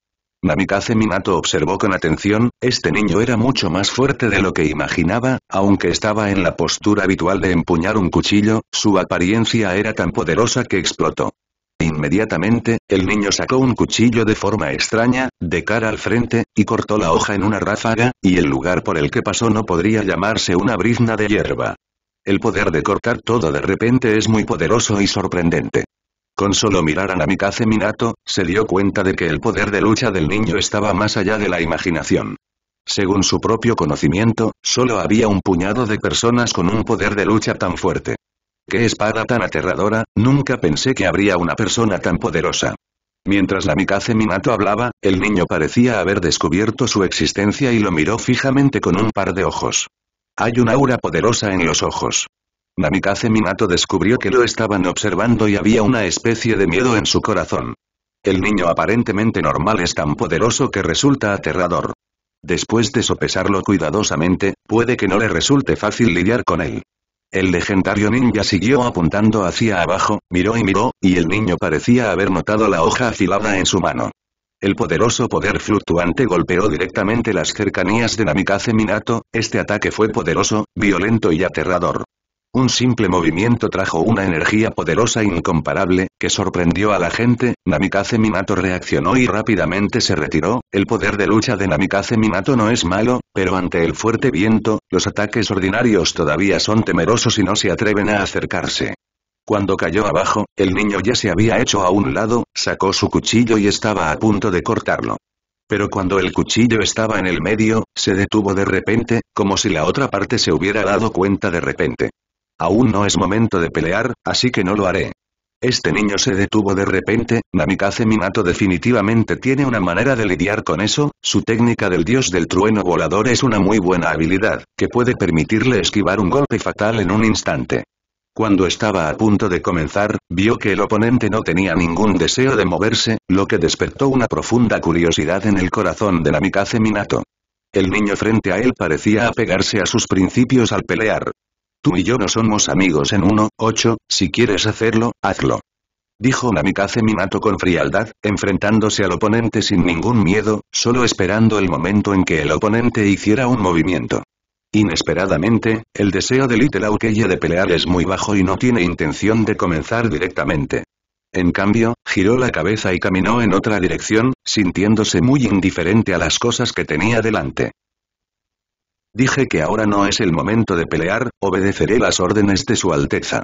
[SPEAKER 1] Namikaze Minato observó con atención, este niño era mucho más fuerte de lo que imaginaba, aunque estaba en la postura habitual de empuñar un cuchillo, su apariencia era tan poderosa que explotó. Inmediatamente, el niño sacó un cuchillo de forma extraña, de cara al frente, y cortó la hoja en una ráfaga, y el lugar por el que pasó no podría llamarse una brizna de hierba. El poder de cortar todo de repente es muy poderoso y sorprendente. Con solo mirar a Namikaze Minato, se dio cuenta de que el poder de lucha del niño estaba más allá de la imaginación. Según su propio conocimiento, solo había un puñado de personas con un poder de lucha tan fuerte. ¡Qué espada tan aterradora! Nunca pensé que habría una persona tan poderosa. Mientras la Minato hablaba, el niño parecía haber descubierto su existencia y lo miró fijamente con un par de ojos. Hay una aura poderosa en los ojos. Namikaze Minato descubrió que lo estaban observando y había una especie de miedo en su corazón. El niño aparentemente normal es tan poderoso que resulta aterrador. Después de sopesarlo cuidadosamente, puede que no le resulte fácil lidiar con él. El legendario ninja siguió apuntando hacia abajo, miró y miró, y el niño parecía haber notado la hoja afilada en su mano. El poderoso poder fluctuante golpeó directamente las cercanías de Namikaze Minato, este ataque fue poderoso, violento y aterrador. Un simple movimiento trajo una energía poderosa incomparable, que sorprendió a la gente, Namikaze Minato reaccionó y rápidamente se retiró, el poder de lucha de Namikaze Minato no es malo, pero ante el fuerte viento, los ataques ordinarios todavía son temerosos y no se atreven a acercarse. Cuando cayó abajo, el niño ya se había hecho a un lado, sacó su cuchillo y estaba a punto de cortarlo. Pero cuando el cuchillo estaba en el medio, se detuvo de repente, como si la otra parte se hubiera dado cuenta de repente. Aún no es momento de pelear, así que no lo haré. Este niño se detuvo de repente, Namikaze Minato definitivamente tiene una manera de lidiar con eso, su técnica del dios del trueno volador es una muy buena habilidad, que puede permitirle esquivar un golpe fatal en un instante. Cuando estaba a punto de comenzar, vio que el oponente no tenía ningún deseo de moverse, lo que despertó una profunda curiosidad en el corazón de Namikaze Minato. El niño frente a él parecía apegarse a sus principios al pelear, Tú y yo no somos amigos en uno, ocho, si quieres hacerlo, hazlo. Dijo Namikaze Minato con frialdad, enfrentándose al oponente sin ningún miedo, solo esperando el momento en que el oponente hiciera un movimiento. Inesperadamente, el deseo de Little de pelear es muy bajo y no tiene intención de comenzar directamente. En cambio, giró la cabeza y caminó en otra dirección, sintiéndose muy indiferente a las cosas que tenía delante. Dije que ahora no es el momento de pelear, obedeceré las órdenes de su alteza.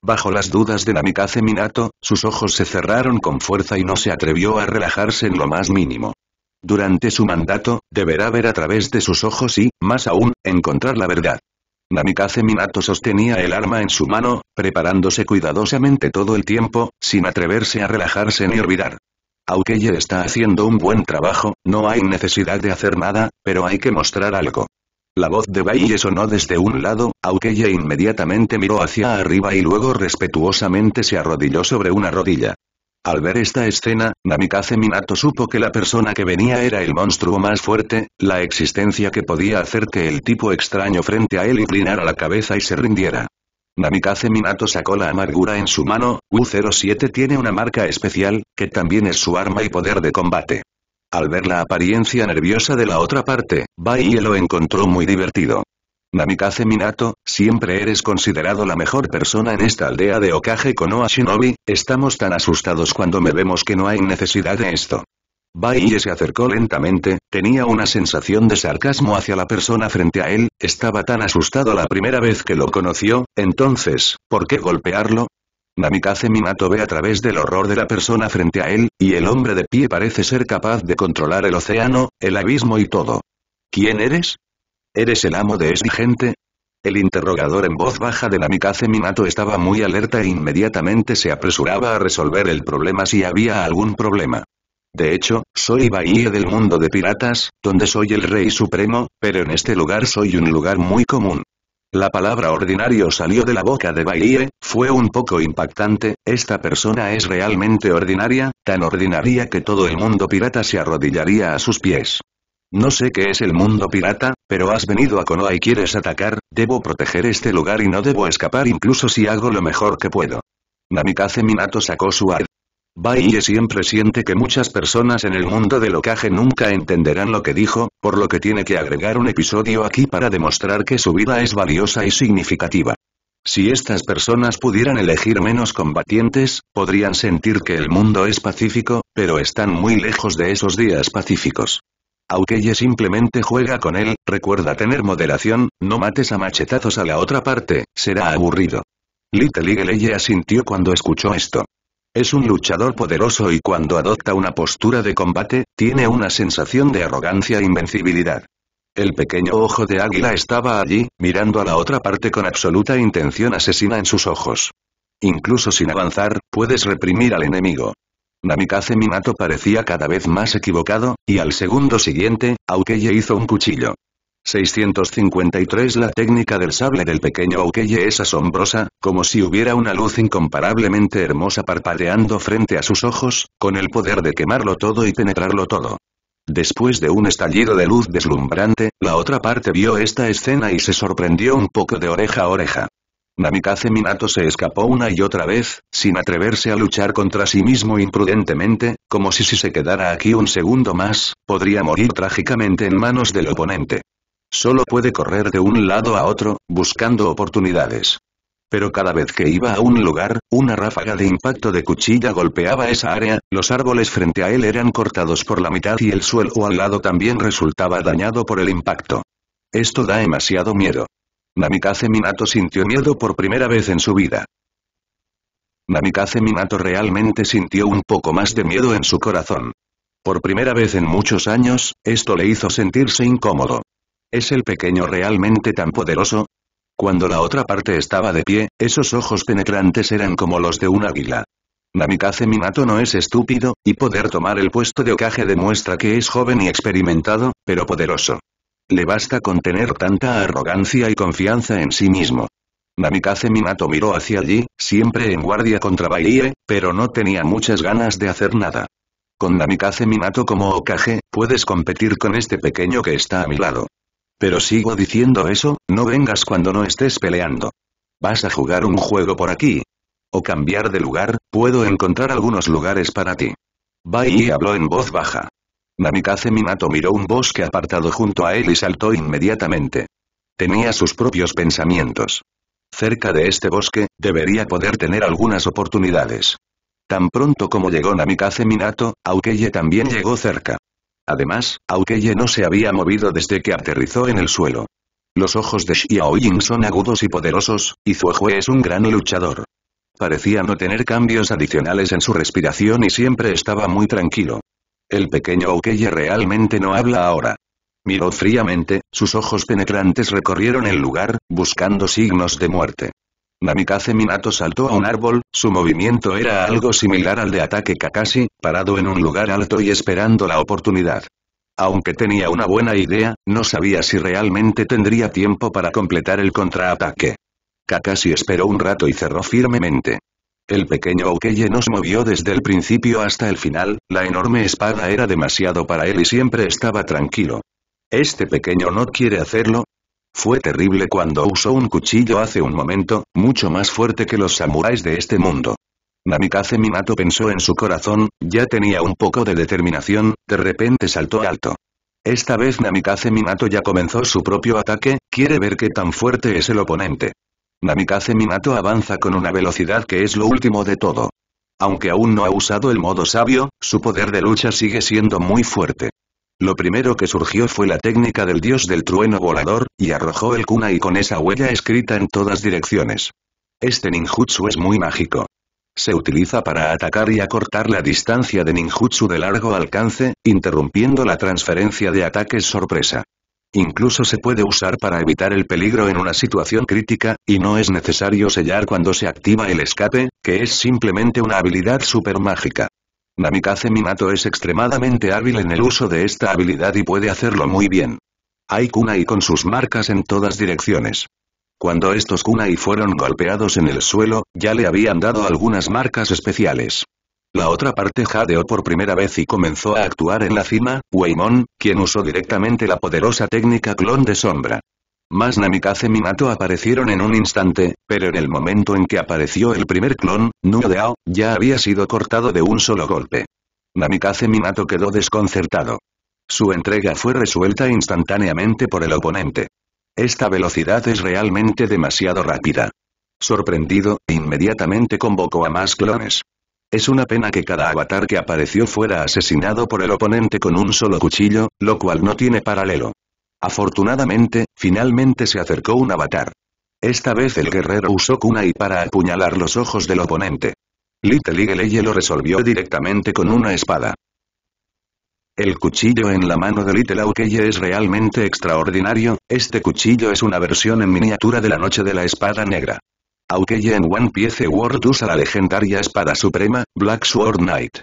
[SPEAKER 1] Bajo las dudas de Namikaze Minato, sus ojos se cerraron con fuerza y no se atrevió a relajarse en lo más mínimo. Durante su mandato, deberá ver a través de sus ojos y, más aún, encontrar la verdad. Namikaze Minato sostenía el arma en su mano, preparándose cuidadosamente todo el tiempo, sin atreverse a relajarse ni olvidar. Aunque ella está haciendo un buen trabajo, no hay necesidad de hacer nada, pero hay que mostrar algo. La voz de Bailey sonó desde un lado, aunque ella inmediatamente miró hacia arriba y luego respetuosamente se arrodilló sobre una rodilla. Al ver esta escena, Namikaze Minato supo que la persona que venía era el monstruo más fuerte, la existencia que podía hacer que el tipo extraño frente a él inclinara la cabeza y se rindiera. Namikaze Minato sacó la amargura en su mano, U-07 tiene una marca especial, que también es su arma y poder de combate. Al ver la apariencia nerviosa de la otra parte, Baie lo encontró muy divertido. Namikaze Minato, siempre eres considerado la mejor persona en esta aldea de Okage Konoha Shinobi, estamos tan asustados cuando me vemos que no hay necesidad de esto. Baiye se acercó lentamente, tenía una sensación de sarcasmo hacia la persona frente a él, estaba tan asustado la primera vez que lo conoció, entonces, ¿por qué golpearlo? Namikaze Minato ve a través del horror de la persona frente a él, y el hombre de pie parece ser capaz de controlar el océano, el abismo y todo. ¿Quién eres? ¿Eres el amo de esta gente? El interrogador en voz baja de Namikaze Minato estaba muy alerta e inmediatamente se apresuraba a resolver el problema si había algún problema. De hecho, soy Bahía del mundo de piratas, donde soy el rey supremo, pero en este lugar soy un lugar muy común. La palabra ordinario salió de la boca de Bailey. fue un poco impactante, esta persona es realmente ordinaria, tan ordinaria que todo el mundo pirata se arrodillaría a sus pies. No sé qué es el mundo pirata, pero has venido a Konoa y quieres atacar, debo proteger este lugar y no debo escapar incluso si hago lo mejor que puedo. Namikaze Minato sacó su ar Baille siempre siente que muchas personas en el mundo del ocaje nunca entenderán lo que dijo, por lo que tiene que agregar un episodio aquí para demostrar que su vida es valiosa y significativa. Si estas personas pudieran elegir menos combatientes, podrían sentir que el mundo es pacífico, pero están muy lejos de esos días pacíficos. Aunque ella simplemente juega con él, recuerda tener moderación, no mates a machetazos a la otra parte, será aburrido. Little Eagle ella asintió cuando escuchó esto. Es un luchador poderoso y cuando adopta una postura de combate, tiene una sensación de arrogancia e invencibilidad. El pequeño ojo de águila estaba allí, mirando a la otra parte con absoluta intención asesina en sus ojos. Incluso sin avanzar, puedes reprimir al enemigo. Namikaze Minato parecía cada vez más equivocado, y al segundo siguiente, Aukeye hizo un cuchillo. 653 La técnica del sable del pequeño Aukeye es asombrosa, como si hubiera una luz incomparablemente hermosa parpadeando frente a sus ojos, con el poder de quemarlo todo y penetrarlo todo. Después de un estallido de luz deslumbrante, la otra parte vio esta escena y se sorprendió un poco de oreja a oreja. Namikaze Minato se escapó una y otra vez, sin atreverse a luchar contra sí mismo imprudentemente, como si si se quedara aquí un segundo más, podría morir trágicamente en manos del oponente. Solo puede correr de un lado a otro, buscando oportunidades. Pero cada vez que iba a un lugar, una ráfaga de impacto de cuchilla golpeaba esa área, los árboles frente a él eran cortados por la mitad y el suelo al lado también resultaba dañado por el impacto. Esto da demasiado miedo. Namikaze Minato sintió miedo por primera vez en su vida. Namikaze Minato realmente sintió un poco más de miedo en su corazón. Por primera vez en muchos años, esto le hizo sentirse incómodo. ¿Es el pequeño realmente tan poderoso? Cuando la otra parte estaba de pie, esos ojos penetrantes eran como los de un águila. Namikaze Minato no es estúpido, y poder tomar el puesto de Okage demuestra que es joven y experimentado, pero poderoso. Le basta con tener tanta arrogancia y confianza en sí mismo. Namikaze Minato miró hacia allí, siempre en guardia contra Baiye, pero no tenía muchas ganas de hacer nada. Con Namikaze Minato como Okage, puedes competir con este pequeño que está a mi lado. Pero sigo diciendo eso, no vengas cuando no estés peleando. ¿Vas a jugar un juego por aquí? ¿O cambiar de lugar? Puedo encontrar algunos lugares para ti. Bai habló en voz baja. Namikaze Minato miró un bosque apartado junto a él y saltó inmediatamente. Tenía sus propios pensamientos. Cerca de este bosque, debería poder tener algunas oportunidades. Tan pronto como llegó Namikaze Minato, Aukeye también llegó cerca. Además, Aukeye no se había movido desde que aterrizó en el suelo. Los ojos de Xiao Ying son agudos y poderosos, y Zuehue es un gran luchador. Parecía no tener cambios adicionales en su respiración y siempre estaba muy tranquilo. El pequeño Aukeye realmente no habla ahora. Miró fríamente, sus ojos penetrantes recorrieron el lugar, buscando signos de muerte. Namikaze Minato saltó a un árbol, su movimiento era algo similar al de ataque Kakashi, parado en un lugar alto y esperando la oportunidad. Aunque tenía una buena idea, no sabía si realmente tendría tiempo para completar el contraataque. Kakashi esperó un rato y cerró firmemente. El pequeño Okeye no se movió desde el principio hasta el final, la enorme espada era demasiado para él y siempre estaba tranquilo. Este pequeño no quiere hacerlo, fue terrible cuando usó un cuchillo hace un momento, mucho más fuerte que los samuráis de este mundo. Namikaze Minato pensó en su corazón, ya tenía un poco de determinación, de repente saltó alto. Esta vez Namikaze Minato ya comenzó su propio ataque, quiere ver qué tan fuerte es el oponente. Namikaze Minato avanza con una velocidad que es lo último de todo. Aunque aún no ha usado el modo sabio, su poder de lucha sigue siendo muy fuerte. Lo primero que surgió fue la técnica del dios del trueno volador, y arrojó el kunai con esa huella escrita en todas direcciones. Este ninjutsu es muy mágico. Se utiliza para atacar y acortar la distancia de ninjutsu de largo alcance, interrumpiendo la transferencia de ataques sorpresa. Incluso se puede usar para evitar el peligro en una situación crítica, y no es necesario sellar cuando se activa el escape, que es simplemente una habilidad super mágica. Namikaze Minato es extremadamente hábil en el uso de esta habilidad y puede hacerlo muy bien. Hay kunai con sus marcas en todas direcciones. Cuando estos kunai fueron golpeados en el suelo, ya le habían dado algunas marcas especiales. La otra parte jadeó por primera vez y comenzó a actuar en la cima, Weimon, quien usó directamente la poderosa técnica clon de sombra. Más Namikaze Minato aparecieron en un instante, pero en el momento en que apareció el primer clon, Nuo deao, ya había sido cortado de un solo golpe. Namikaze Minato quedó desconcertado. Su entrega fue resuelta instantáneamente por el oponente. Esta velocidad es realmente demasiado rápida. Sorprendido, inmediatamente convocó a más clones. Es una pena que cada avatar que apareció fuera asesinado por el oponente con un solo cuchillo, lo cual no tiene paralelo. Afortunadamente, finalmente se acercó un avatar. Esta vez el guerrero usó kunai para apuñalar los ojos del oponente. Little Eagle lo resolvió directamente con una espada. El cuchillo en la mano de Little Aukeye es realmente extraordinario, este cuchillo es una versión en miniatura de la noche de la espada negra. Aukeye en One Piece World usa la legendaria espada suprema, Black Sword Knight.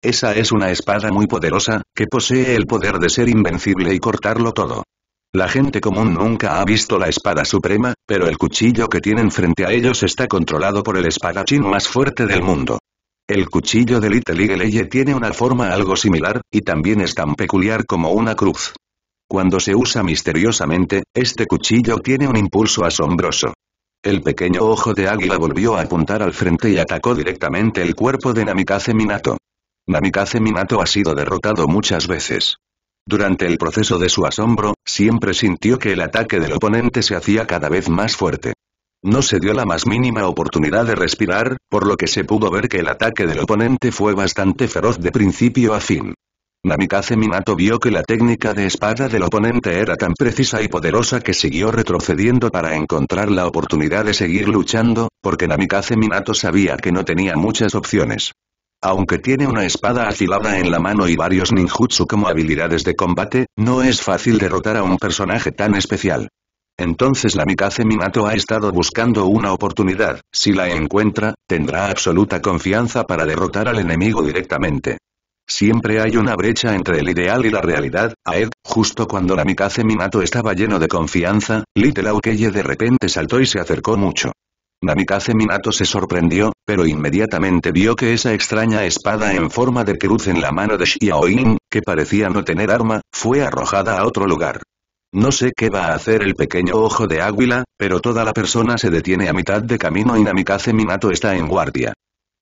[SPEAKER 1] Esa es una espada muy poderosa, que posee el poder de ser invencible y cortarlo todo. La gente común nunca ha visto la espada suprema, pero el cuchillo que tienen frente a ellos está controlado por el espadachín más fuerte del mundo. El cuchillo de Little Eagle tiene una forma algo similar, y también es tan peculiar como una cruz. Cuando se usa misteriosamente, este cuchillo tiene un impulso asombroso. El pequeño ojo de águila volvió a apuntar al frente y atacó directamente el cuerpo de Namikaze Minato. Namikaze Minato ha sido derrotado muchas veces. Durante el proceso de su asombro, siempre sintió que el ataque del oponente se hacía cada vez más fuerte. No se dio la más mínima oportunidad de respirar, por lo que se pudo ver que el ataque del oponente fue bastante feroz de principio a fin. Namikaze Minato vio que la técnica de espada del oponente era tan precisa y poderosa que siguió retrocediendo para encontrar la oportunidad de seguir luchando, porque Namikaze Minato sabía que no tenía muchas opciones. Aunque tiene una espada afilada en la mano y varios ninjutsu como habilidades de combate, no es fácil derrotar a un personaje tan especial. Entonces la Mikaze Minato ha estado buscando una oportunidad, si la encuentra, tendrá absoluta confianza para derrotar al enemigo directamente. Siempre hay una brecha entre el ideal y la realidad, a Ed, justo cuando la Mikaze Minato estaba lleno de confianza, Little Aukeye de repente saltó y se acercó mucho. Namikaze Minato se sorprendió, pero inmediatamente vio que esa extraña espada en forma de cruz en la mano de Shioin, que parecía no tener arma, fue arrojada a otro lugar. No sé qué va a hacer el pequeño ojo de águila, pero toda la persona se detiene a mitad de camino y Namikaze Minato está en guardia.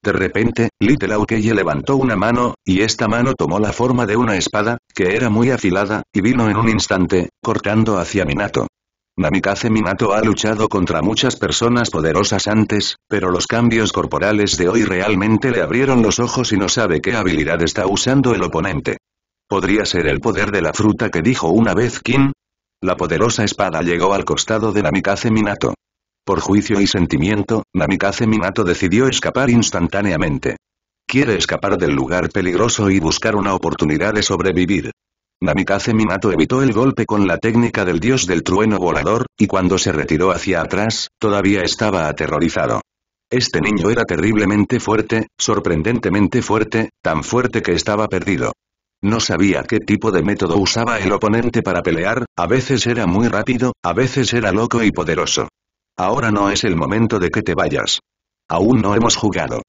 [SPEAKER 1] De repente, Little Aokeye levantó una mano, y esta mano tomó la forma de una espada, que era muy afilada, y vino en un instante, cortando hacia Minato. Namikaze Minato ha luchado contra muchas personas poderosas antes, pero los cambios corporales de hoy realmente le abrieron los ojos y no sabe qué habilidad está usando el oponente. ¿Podría ser el poder de la fruta que dijo una vez Kim? La poderosa espada llegó al costado de Namikaze Minato. Por juicio y sentimiento, Namikaze Minato decidió escapar instantáneamente. Quiere escapar del lugar peligroso y buscar una oportunidad de sobrevivir. Namikaze Minato evitó el golpe con la técnica del dios del trueno volador, y cuando se retiró hacia atrás, todavía estaba aterrorizado. Este niño era terriblemente fuerte, sorprendentemente fuerte, tan fuerte que estaba perdido. No sabía qué tipo de método usaba el oponente para pelear, a veces era muy rápido, a veces era loco y poderoso. Ahora no es el momento de que te vayas. Aún no hemos jugado.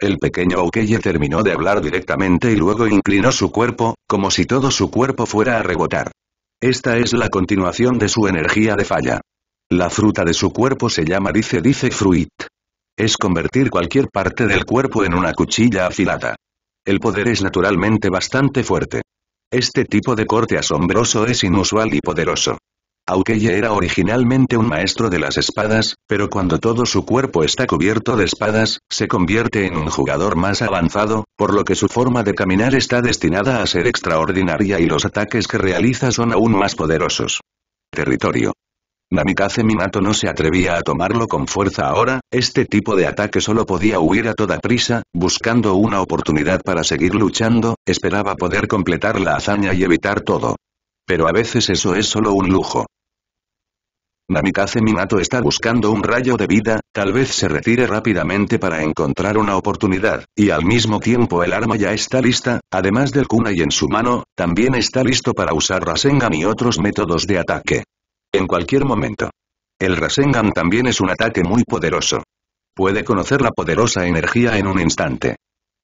[SPEAKER 1] El pequeño Okeye terminó de hablar directamente y luego inclinó su cuerpo, como si todo su cuerpo fuera a rebotar. Esta es la continuación de su energía de falla. La fruta de su cuerpo se llama dice dice fruit. Es convertir cualquier parte del cuerpo en una cuchilla afilada. El poder es naturalmente bastante fuerte. Este tipo de corte asombroso es inusual y poderoso. Aukeye era originalmente un maestro de las espadas, pero cuando todo su cuerpo está cubierto de espadas, se convierte en un jugador más avanzado, por lo que su forma de caminar está destinada a ser extraordinaria y los ataques que realiza son aún más poderosos. Territorio. Namikaze Minato no se atrevía a tomarlo con fuerza ahora, este tipo de ataque solo podía huir a toda prisa, buscando una oportunidad para seguir luchando, esperaba poder completar la hazaña y evitar todo. Pero a veces eso es solo un lujo. Namikaze Minato está buscando un rayo de vida, tal vez se retire rápidamente para encontrar una oportunidad, y al mismo tiempo el arma ya está lista, además del kunai en su mano, también está listo para usar Rasengan y otros métodos de ataque. En cualquier momento. El Rasengan también es un ataque muy poderoso. Puede conocer la poderosa energía en un instante.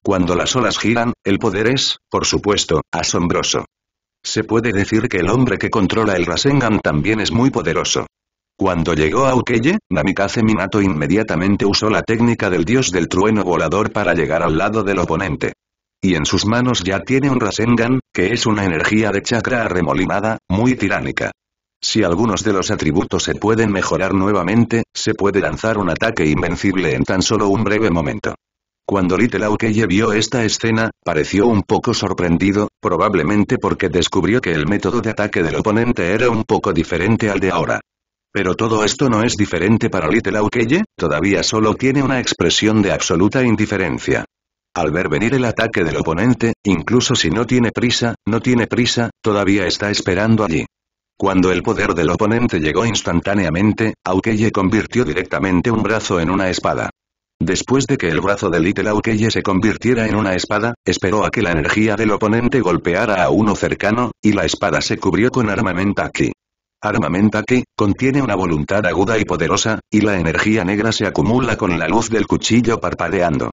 [SPEAKER 1] Cuando las olas giran, el poder es, por supuesto, asombroso. Se puede decir que el hombre que controla el Rasengan también es muy poderoso. Cuando llegó a Ukeye, Namikaze Minato inmediatamente usó la técnica del dios del trueno volador para llegar al lado del oponente. Y en sus manos ya tiene un Rasengan, que es una energía de chakra arremolinada, muy tiránica. Si algunos de los atributos se pueden mejorar nuevamente, se puede lanzar un ataque invencible en tan solo un breve momento. Cuando Little Aukeye vio esta escena, pareció un poco sorprendido, probablemente porque descubrió que el método de ataque del oponente era un poco diferente al de ahora. Pero todo esto no es diferente para Little Aukeye, todavía solo tiene una expresión de absoluta indiferencia. Al ver venir el ataque del oponente, incluso si no tiene prisa, no tiene prisa, todavía está esperando allí. Cuando el poder del oponente llegó instantáneamente, Aukeye convirtió directamente un brazo en una espada. Después de que el brazo de Little Aukeye se convirtiera en una espada, esperó a que la energía del oponente golpeara a uno cercano, y la espada se cubrió con aquí. Armamenta que, contiene una voluntad aguda y poderosa, y la energía negra se acumula con la luz del cuchillo parpadeando.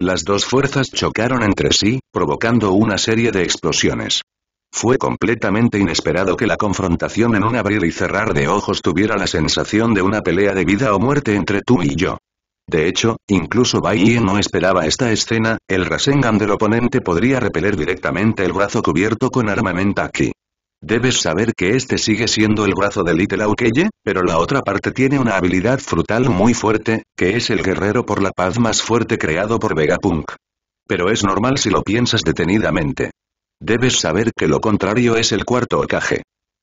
[SPEAKER 1] Las dos fuerzas chocaron entre sí, provocando una serie de explosiones. Fue completamente inesperado que la confrontación en un abrir y cerrar de ojos tuviera la sensación de una pelea de vida o muerte entre tú y yo. De hecho, incluso Bai no esperaba esta escena, el Rasengan del oponente podría repeler directamente el brazo cubierto con armamenta aquí. Debes saber que este sigue siendo el brazo de Little Aukeye, pero la otra parte tiene una habilidad frutal muy fuerte, que es el guerrero por la paz más fuerte creado por Vegapunk. Pero es normal si lo piensas detenidamente. Debes saber que lo contrario es el cuarto Okage.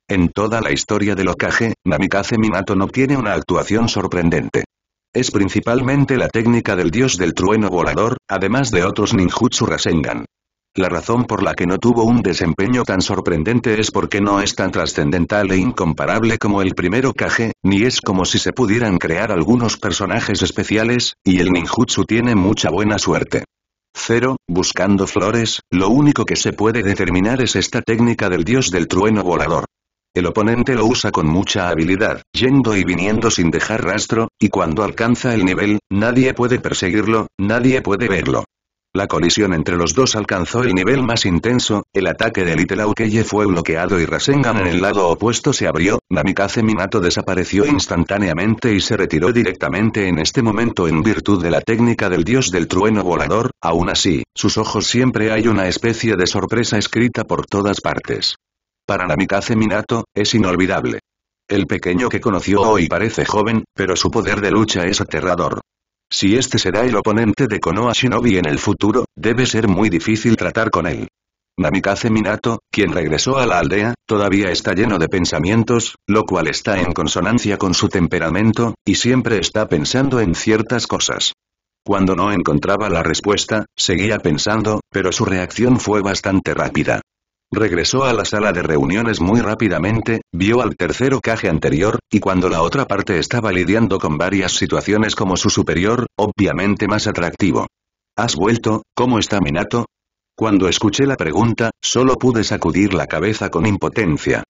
[SPEAKER 1] En toda la historia del Okage, Namikaze Minato no tiene una actuación sorprendente. Es principalmente la técnica del dios del trueno volador, además de otros ninjutsu Rasengan. La razón por la que no tuvo un desempeño tan sorprendente es porque no es tan trascendental e incomparable como el primero Kage, ni es como si se pudieran crear algunos personajes especiales, y el ninjutsu tiene mucha buena suerte. 0. Buscando flores, lo único que se puede determinar es esta técnica del dios del trueno volador. El oponente lo usa con mucha habilidad, yendo y viniendo sin dejar rastro, y cuando alcanza el nivel, nadie puede perseguirlo, nadie puede verlo. La colisión entre los dos alcanzó el nivel más intenso, el ataque de Little fue bloqueado y Rasengan en el lado opuesto se abrió, Namikaze Minato desapareció instantáneamente y se retiró directamente en este momento en virtud de la técnica del dios del trueno volador, aún así, sus ojos siempre hay una especie de sorpresa escrita por todas partes. Para Namikaze Minato, es inolvidable. El pequeño que conoció hoy parece joven, pero su poder de lucha es aterrador. Si este será el oponente de Konoha Shinobi en el futuro, debe ser muy difícil tratar con él. Namikaze Minato, quien regresó a la aldea, todavía está lleno de pensamientos, lo cual está en consonancia con su temperamento, y siempre está pensando en ciertas cosas. Cuando no encontraba la respuesta, seguía pensando, pero su reacción fue bastante rápida. Regresó a la sala de reuniones muy rápidamente, vio al tercero caje anterior, y cuando la otra parte estaba lidiando con varias situaciones como su superior, obviamente más atractivo. ¿Has vuelto? ¿Cómo está Minato? Cuando escuché la pregunta, solo pude sacudir la cabeza con impotencia.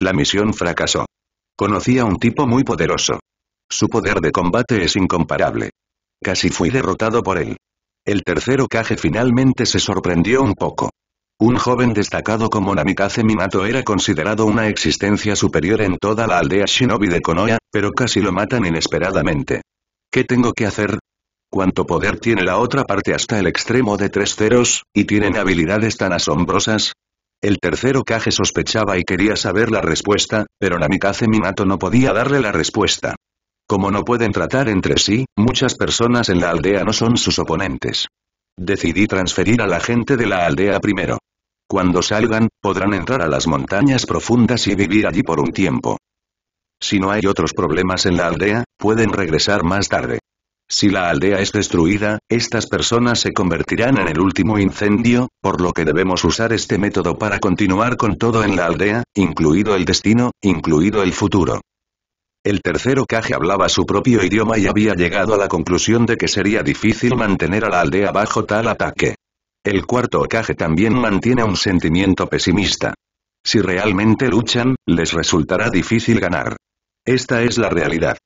[SPEAKER 1] La misión fracasó. Conocí a un tipo muy poderoso. Su poder de combate es incomparable. Casi fui derrotado por él. El tercero caje finalmente se sorprendió un poco. Un joven destacado como Namikaze Minato era considerado una existencia superior en toda la aldea shinobi de Konoha, pero casi lo matan inesperadamente. ¿Qué tengo que hacer? Cuánto poder tiene la otra parte hasta el extremo de tres ceros, y tienen habilidades tan asombrosas, el tercero Kage sospechaba y quería saber la respuesta, pero Namikaze Minato no podía darle la respuesta. Como no pueden tratar entre sí, muchas personas en la aldea no son sus oponentes. Decidí transferir a la gente de la aldea primero. Cuando salgan, podrán entrar a las montañas profundas y vivir allí por un tiempo. Si no hay otros problemas en la aldea, pueden regresar más tarde. Si la aldea es destruida, estas personas se convertirán en el último incendio, por lo que debemos usar este método para continuar con todo en la aldea, incluido el destino, incluido el futuro. El tercero Kage hablaba su propio idioma y había llegado a la conclusión de que sería difícil mantener a la aldea bajo tal ataque. El cuarto ocaje también mantiene un sentimiento pesimista. Si realmente luchan, les resultará difícil ganar. Esta es la realidad.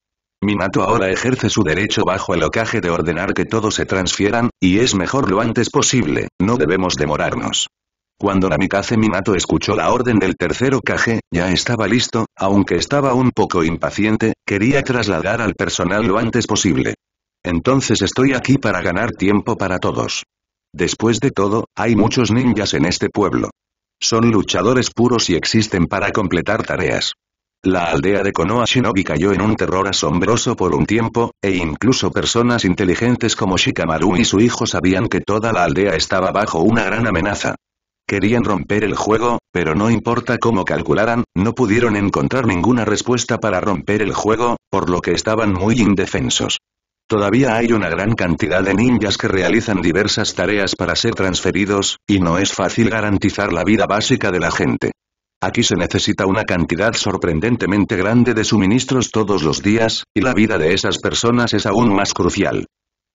[SPEAKER 1] Minato ahora ejerce su derecho bajo el ocaje de ordenar que todos se transfieran, y es mejor lo antes posible, no debemos demorarnos. Cuando Namikaze Minato escuchó la orden del tercer ocaje, ya estaba listo, aunque estaba un poco impaciente, quería trasladar al personal lo antes posible. Entonces estoy aquí para ganar tiempo para todos. Después de todo, hay muchos ninjas en este pueblo. Son luchadores puros y existen para completar tareas. La aldea de Konoha Shinobi cayó en un terror asombroso por un tiempo, e incluso personas inteligentes como Shikamaru y su hijo sabían que toda la aldea estaba bajo una gran amenaza. Querían romper el juego, pero no importa cómo calcularan, no pudieron encontrar ninguna respuesta para romper el juego, por lo que estaban muy indefensos. Todavía hay una gran cantidad de ninjas que realizan diversas tareas para ser transferidos, y no es fácil garantizar la vida básica de la gente. Aquí se necesita una cantidad sorprendentemente grande de suministros todos los días, y la vida de esas personas es aún más crucial.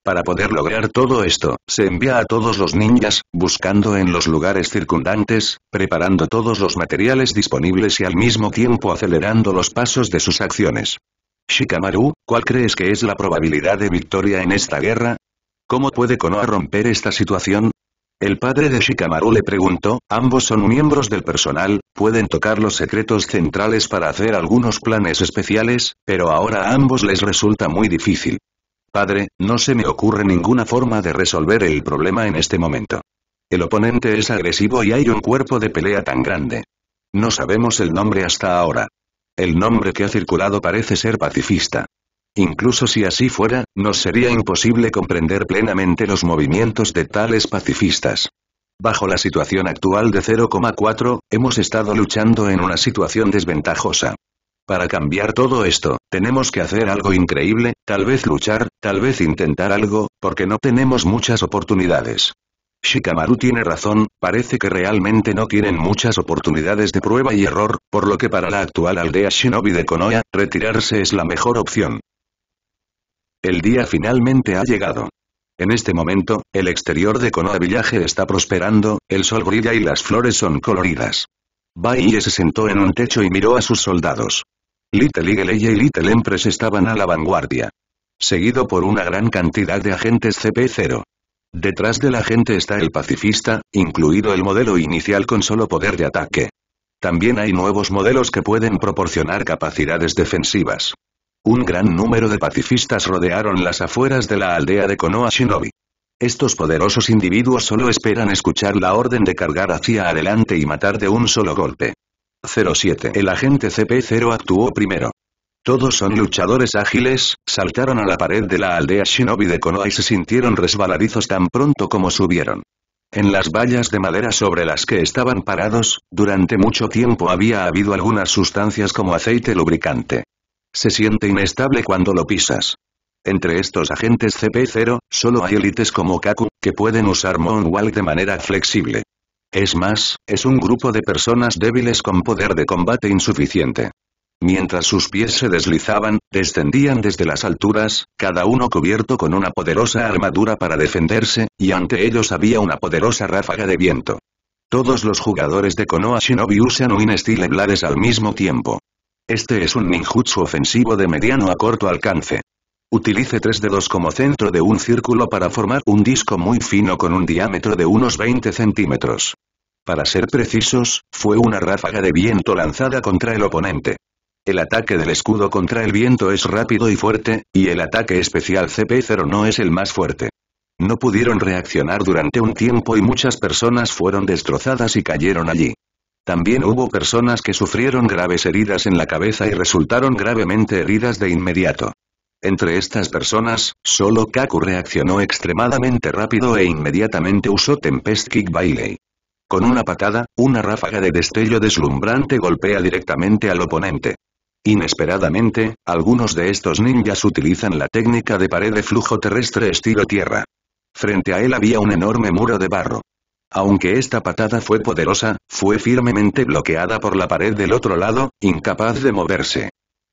[SPEAKER 1] Para poder lograr todo esto, se envía a todos los ninjas, buscando en los lugares circundantes, preparando todos los materiales disponibles y al mismo tiempo acelerando los pasos de sus acciones. Shikamaru, ¿cuál crees que es la probabilidad de victoria en esta guerra? ¿Cómo puede Konoha romper esta situación? El padre de Shikamaru le preguntó, ambos son miembros del personal, pueden tocar los secretos centrales para hacer algunos planes especiales, pero ahora a ambos les resulta muy difícil. Padre, no se me ocurre ninguna forma de resolver el problema en este momento. El oponente es agresivo y hay un cuerpo de pelea tan grande. No sabemos el nombre hasta ahora. El nombre que ha circulado parece ser pacifista. Incluso si así fuera, nos sería imposible comprender plenamente los movimientos de tales pacifistas. Bajo la situación actual de 0,4, hemos estado luchando en una situación desventajosa. Para cambiar todo esto, tenemos que hacer algo increíble, tal vez luchar, tal vez intentar algo, porque no tenemos muchas oportunidades. Shikamaru tiene razón, parece que realmente no tienen muchas oportunidades de prueba y error, por lo que para la actual aldea shinobi de Konoha, retirarse es la mejor opción. El día finalmente ha llegado. En este momento, el exterior de Konoha Village está prosperando, el sol brilla y las flores son coloridas. Baiye se sentó en un techo y miró a sus soldados. Little Eagle y Little Empress estaban a la vanguardia. Seguido por una gran cantidad de agentes CP0. Detrás de la gente está el pacifista, incluido el modelo inicial con solo poder de ataque. También hay nuevos modelos que pueden proporcionar capacidades defensivas. Un gran número de pacifistas rodearon las afueras de la aldea de Konoha Shinobi. Estos poderosos individuos solo esperan escuchar la orden de cargar hacia adelante y matar de un solo golpe. 07. El agente CP0 actuó primero. Todos son luchadores ágiles, saltaron a la pared de la aldea Shinobi de Konoha y se sintieron resbaladizos tan pronto como subieron. En las vallas de madera sobre las que estaban parados, durante mucho tiempo había habido algunas sustancias como aceite lubricante. Se siente inestable cuando lo pisas. Entre estos agentes CP0, solo hay élites como Kaku, que pueden usar Moonwalk de manera flexible. Es más, es un grupo de personas débiles con poder de combate insuficiente. Mientras sus pies se deslizaban, descendían desde las alturas, cada uno cubierto con una poderosa armadura para defenderse, y ante ellos había una poderosa ráfaga de viento. Todos los jugadores de Konoha Shinobi usan Win Style Blades al mismo tiempo. Este es un ninjutsu ofensivo de mediano a corto alcance. Utilice tres dedos como centro de un círculo para formar un disco muy fino con un diámetro de unos 20 centímetros. Para ser precisos, fue una ráfaga de viento lanzada contra el oponente. El ataque del escudo contra el viento es rápido y fuerte, y el ataque especial CP0 no es el más fuerte. No pudieron reaccionar durante un tiempo y muchas personas fueron destrozadas y cayeron allí. También hubo personas que sufrieron graves heridas en la cabeza y resultaron gravemente heridas de inmediato. Entre estas personas, solo Kaku reaccionó extremadamente rápido e inmediatamente usó Tempest Kick Bailey. Con una patada, una ráfaga de destello deslumbrante golpea directamente al oponente. Inesperadamente, algunos de estos ninjas utilizan la técnica de pared de flujo terrestre estilo tierra. Frente a él había un enorme muro de barro. Aunque esta patada fue poderosa, fue firmemente bloqueada por la pared del otro lado, incapaz de moverse.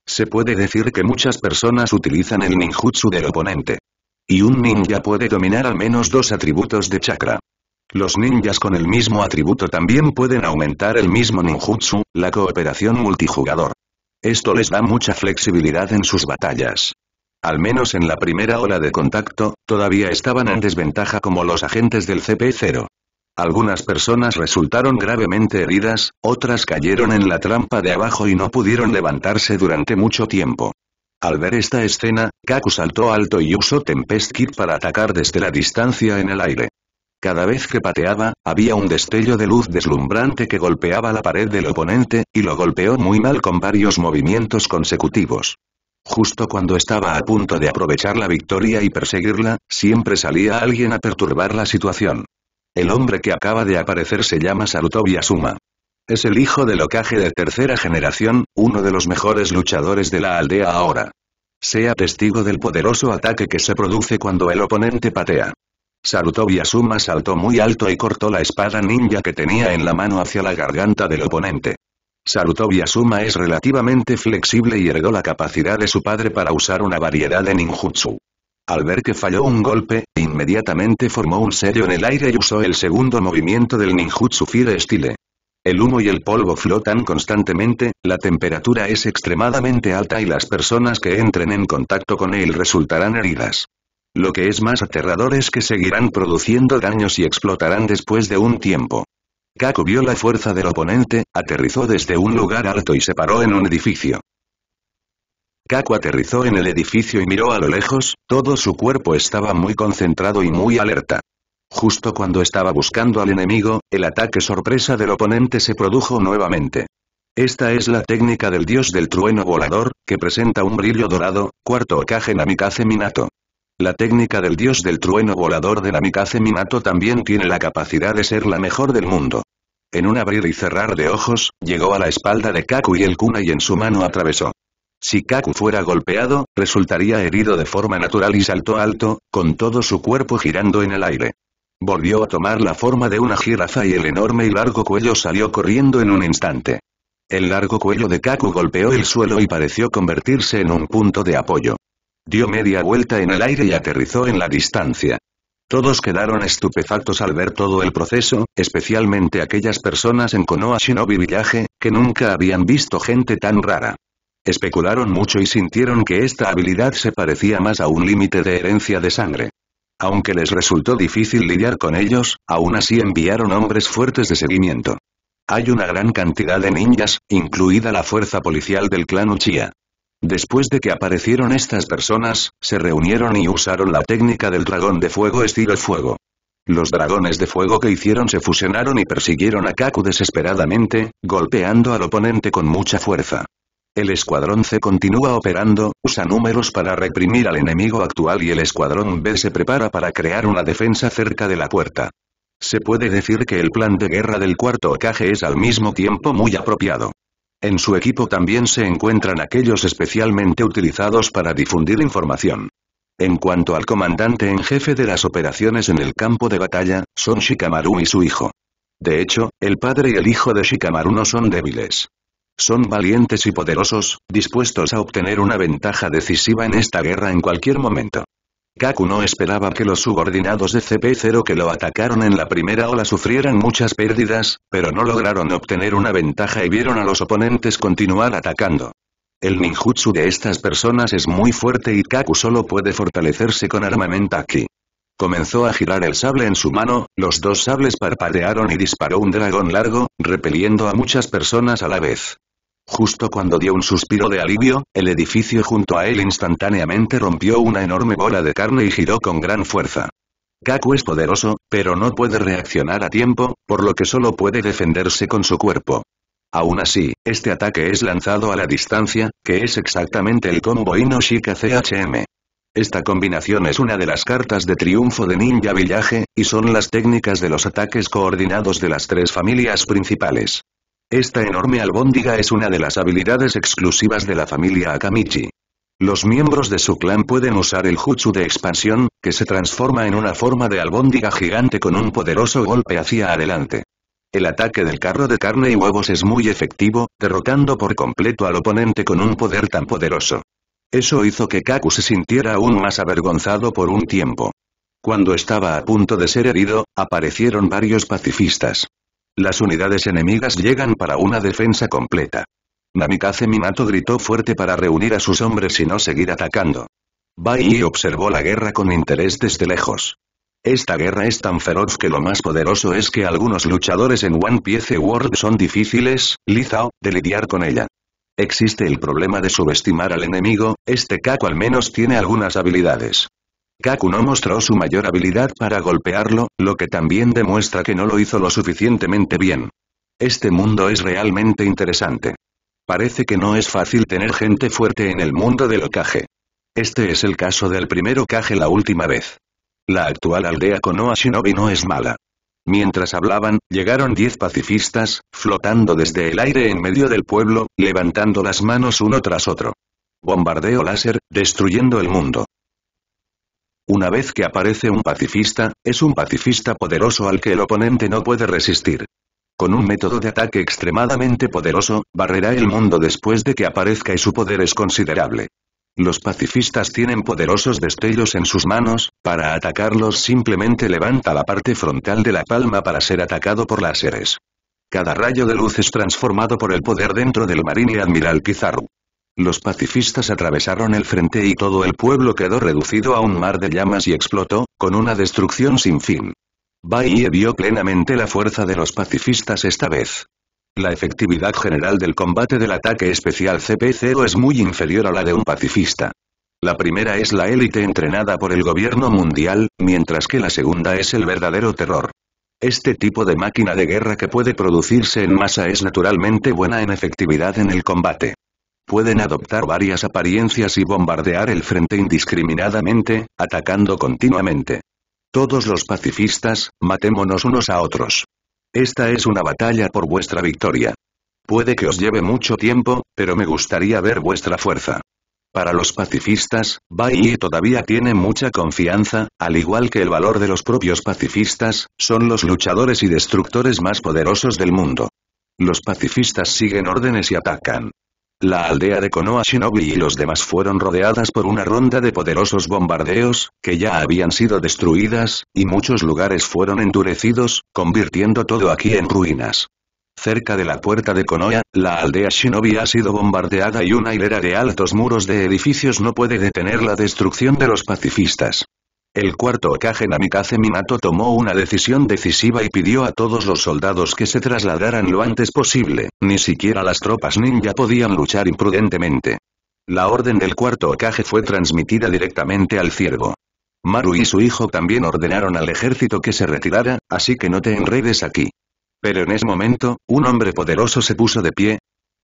[SPEAKER 1] Se puede decir que muchas personas utilizan el ninjutsu del oponente. Y un ninja puede dominar al menos dos atributos de chakra. Los ninjas con el mismo atributo también pueden aumentar el mismo ninjutsu, la cooperación multijugador. Esto les da mucha flexibilidad en sus batallas. Al menos en la primera ola de contacto, todavía estaban en desventaja como los agentes del CP0. Algunas personas resultaron gravemente heridas, otras cayeron en la trampa de abajo y no pudieron levantarse durante mucho tiempo. Al ver esta escena, Kaku saltó alto y usó Tempest Kit para atacar desde la distancia en el aire. Cada vez que pateaba, había un destello de luz deslumbrante que golpeaba la pared del oponente, y lo golpeó muy mal con varios movimientos consecutivos. Justo cuando estaba a punto de aprovechar la victoria y perseguirla, siempre salía alguien a perturbar la situación. El hombre que acaba de aparecer se llama Saruto Asuma. Es el hijo del ocaje de tercera generación, uno de los mejores luchadores de la aldea ahora. Sea testigo del poderoso ataque que se produce cuando el oponente patea. Sarutobi Asuma saltó muy alto y cortó la espada ninja que tenía en la mano hacia la garganta del oponente. Sarutobi Asuma es relativamente flexible y heredó la capacidad de su padre para usar una variedad de ninjutsu. Al ver que falló un golpe, inmediatamente formó un sello en el aire y usó el segundo movimiento del ninjutsu Fire Style. El humo y el polvo flotan constantemente, la temperatura es extremadamente alta y las personas que entren en contacto con él resultarán heridas. Lo que es más aterrador es que seguirán produciendo daños y explotarán después de un tiempo. Kaku vio la fuerza del oponente, aterrizó desde un lugar alto y se paró en un edificio. Kaku aterrizó en el edificio y miró a lo lejos, todo su cuerpo estaba muy concentrado y muy alerta. Justo cuando estaba buscando al enemigo, el ataque sorpresa del oponente se produjo nuevamente. Esta es la técnica del dios del trueno volador, que presenta un brillo dorado, cuarto Okage Namikaze Minato. La técnica del dios del trueno volador de Namikaze Minato también tiene la capacidad de ser la mejor del mundo. En un abrir y cerrar de ojos, llegó a la espalda de Kaku y el Kuna y en su mano atravesó. Si Kaku fuera golpeado, resultaría herido de forma natural y saltó alto, con todo su cuerpo girando en el aire. Volvió a tomar la forma de una jirafa y el enorme y largo cuello salió corriendo en un instante. El largo cuello de Kaku golpeó el suelo y pareció convertirse en un punto de apoyo dio media vuelta en el aire y aterrizó en la distancia. Todos quedaron estupefactos al ver todo el proceso, especialmente aquellas personas en Konoha Shinobi Village, que nunca habían visto gente tan rara. Especularon mucho y sintieron que esta habilidad se parecía más a un límite de herencia de sangre. Aunque les resultó difícil lidiar con ellos, aún así enviaron hombres fuertes de seguimiento. Hay una gran cantidad de ninjas, incluida la fuerza policial del clan Uchiha. Después de que aparecieron estas personas, se reunieron y usaron la técnica del dragón de fuego estilo fuego. Los dragones de fuego que hicieron se fusionaron y persiguieron a Kaku desesperadamente, golpeando al oponente con mucha fuerza. El escuadrón C continúa operando, usa números para reprimir al enemigo actual y el escuadrón B se prepara para crear una defensa cerca de la puerta. Se puede decir que el plan de guerra del cuarto Okage es al mismo tiempo muy apropiado. En su equipo también se encuentran aquellos especialmente utilizados para difundir información. En cuanto al comandante en jefe de las operaciones en el campo de batalla, son Shikamaru y su hijo. De hecho, el padre y el hijo de Shikamaru no son débiles. Son valientes y poderosos, dispuestos a obtener una ventaja decisiva en esta guerra en cualquier momento. Kaku no esperaba que los subordinados de CP0 que lo atacaron en la primera ola sufrieran muchas pérdidas, pero no lograron obtener una ventaja y vieron a los oponentes continuar atacando. El ninjutsu de estas personas es muy fuerte y Kaku solo puede fortalecerse con armamento aquí. Comenzó a girar el sable en su mano, los dos sables parpadearon y disparó un dragón largo, repeliendo a muchas personas a la vez. Justo cuando dio un suspiro de alivio, el edificio junto a él instantáneamente rompió una enorme bola de carne y giró con gran fuerza. Kaku es poderoso, pero no puede reaccionar a tiempo, por lo que solo puede defenderse con su cuerpo. Aún así, este ataque es lanzado a la distancia, que es exactamente el combo Inoshika CHM. Esta combinación es una de las cartas de triunfo de Ninja Village, y son las técnicas de los ataques coordinados de las tres familias principales. Esta enorme albóndiga es una de las habilidades exclusivas de la familia Akamichi. Los miembros de su clan pueden usar el jutsu de expansión, que se transforma en una forma de albóndiga gigante con un poderoso golpe hacia adelante. El ataque del carro de carne y huevos es muy efectivo, derrocando por completo al oponente con un poder tan poderoso. Eso hizo que Kaku se sintiera aún más avergonzado por un tiempo. Cuando estaba a punto de ser herido, aparecieron varios pacifistas. Las unidades enemigas llegan para una defensa completa. Namikaze Minato gritó fuerte para reunir a sus hombres y no seguir atacando. Bai observó la guerra con interés desde lejos. Esta guerra es tan feroz que lo más poderoso es que algunos luchadores en One Piece World son difíciles, Lizao, de lidiar con ella. Existe el problema de subestimar al enemigo, este caco al menos tiene algunas habilidades. Kaku no mostró su mayor habilidad para golpearlo, lo que también demuestra que no lo hizo lo suficientemente bien. Este mundo es realmente interesante. Parece que no es fácil tener gente fuerte en el mundo del Okage. Este es el caso del primer Okage la última vez. La actual aldea Konoha Shinobi no es mala. Mientras hablaban, llegaron diez pacifistas, flotando desde el aire en medio del pueblo, levantando las manos uno tras otro. Bombardeo láser, destruyendo el mundo. Una vez que aparece un pacifista, es un pacifista poderoso al que el oponente no puede resistir. Con un método de ataque extremadamente poderoso, barrerá el mundo después de que aparezca y su poder es considerable. Los pacifistas tienen poderosos destellos en sus manos, para atacarlos simplemente levanta la parte frontal de la palma para ser atacado por láseres. Cada rayo de luz es transformado por el poder dentro del marine admiral pizarro. Los pacifistas atravesaron el frente y todo el pueblo quedó reducido a un mar de llamas y explotó, con una destrucción sin fin. Baye vio plenamente la fuerza de los pacifistas esta vez. La efectividad general del combate del ataque especial CP-0 es muy inferior a la de un pacifista. La primera es la élite entrenada por el gobierno mundial, mientras que la segunda es el verdadero terror. Este tipo de máquina de guerra que puede producirse en masa es naturalmente buena en efectividad en el combate. Pueden adoptar varias apariencias y bombardear el frente indiscriminadamente, atacando continuamente. Todos los pacifistas, matémonos unos a otros. Esta es una batalla por vuestra victoria. Puede que os lleve mucho tiempo, pero me gustaría ver vuestra fuerza. Para los pacifistas, Bai todavía tiene mucha confianza, al igual que el valor de los propios pacifistas, son los luchadores y destructores más poderosos del mundo. Los pacifistas siguen órdenes y atacan. La aldea de Konoha Shinobi y los demás fueron rodeadas por una ronda de poderosos bombardeos, que ya habían sido destruidas, y muchos lugares fueron endurecidos, convirtiendo todo aquí en ruinas. Cerca de la puerta de Konoha, la aldea Shinobi ha sido bombardeada y una hilera de altos muros de edificios no puede detener la destrucción de los pacifistas. El cuarto Hokage Namikaze Minato tomó una decisión decisiva y pidió a todos los soldados que se trasladaran lo antes posible, ni siquiera las tropas ninja podían luchar imprudentemente. La orden del cuarto okage fue transmitida directamente al ciervo. Maru y su hijo también ordenaron al ejército que se retirara, así que no te enredes aquí. Pero en ese momento, un hombre poderoso se puso de pie.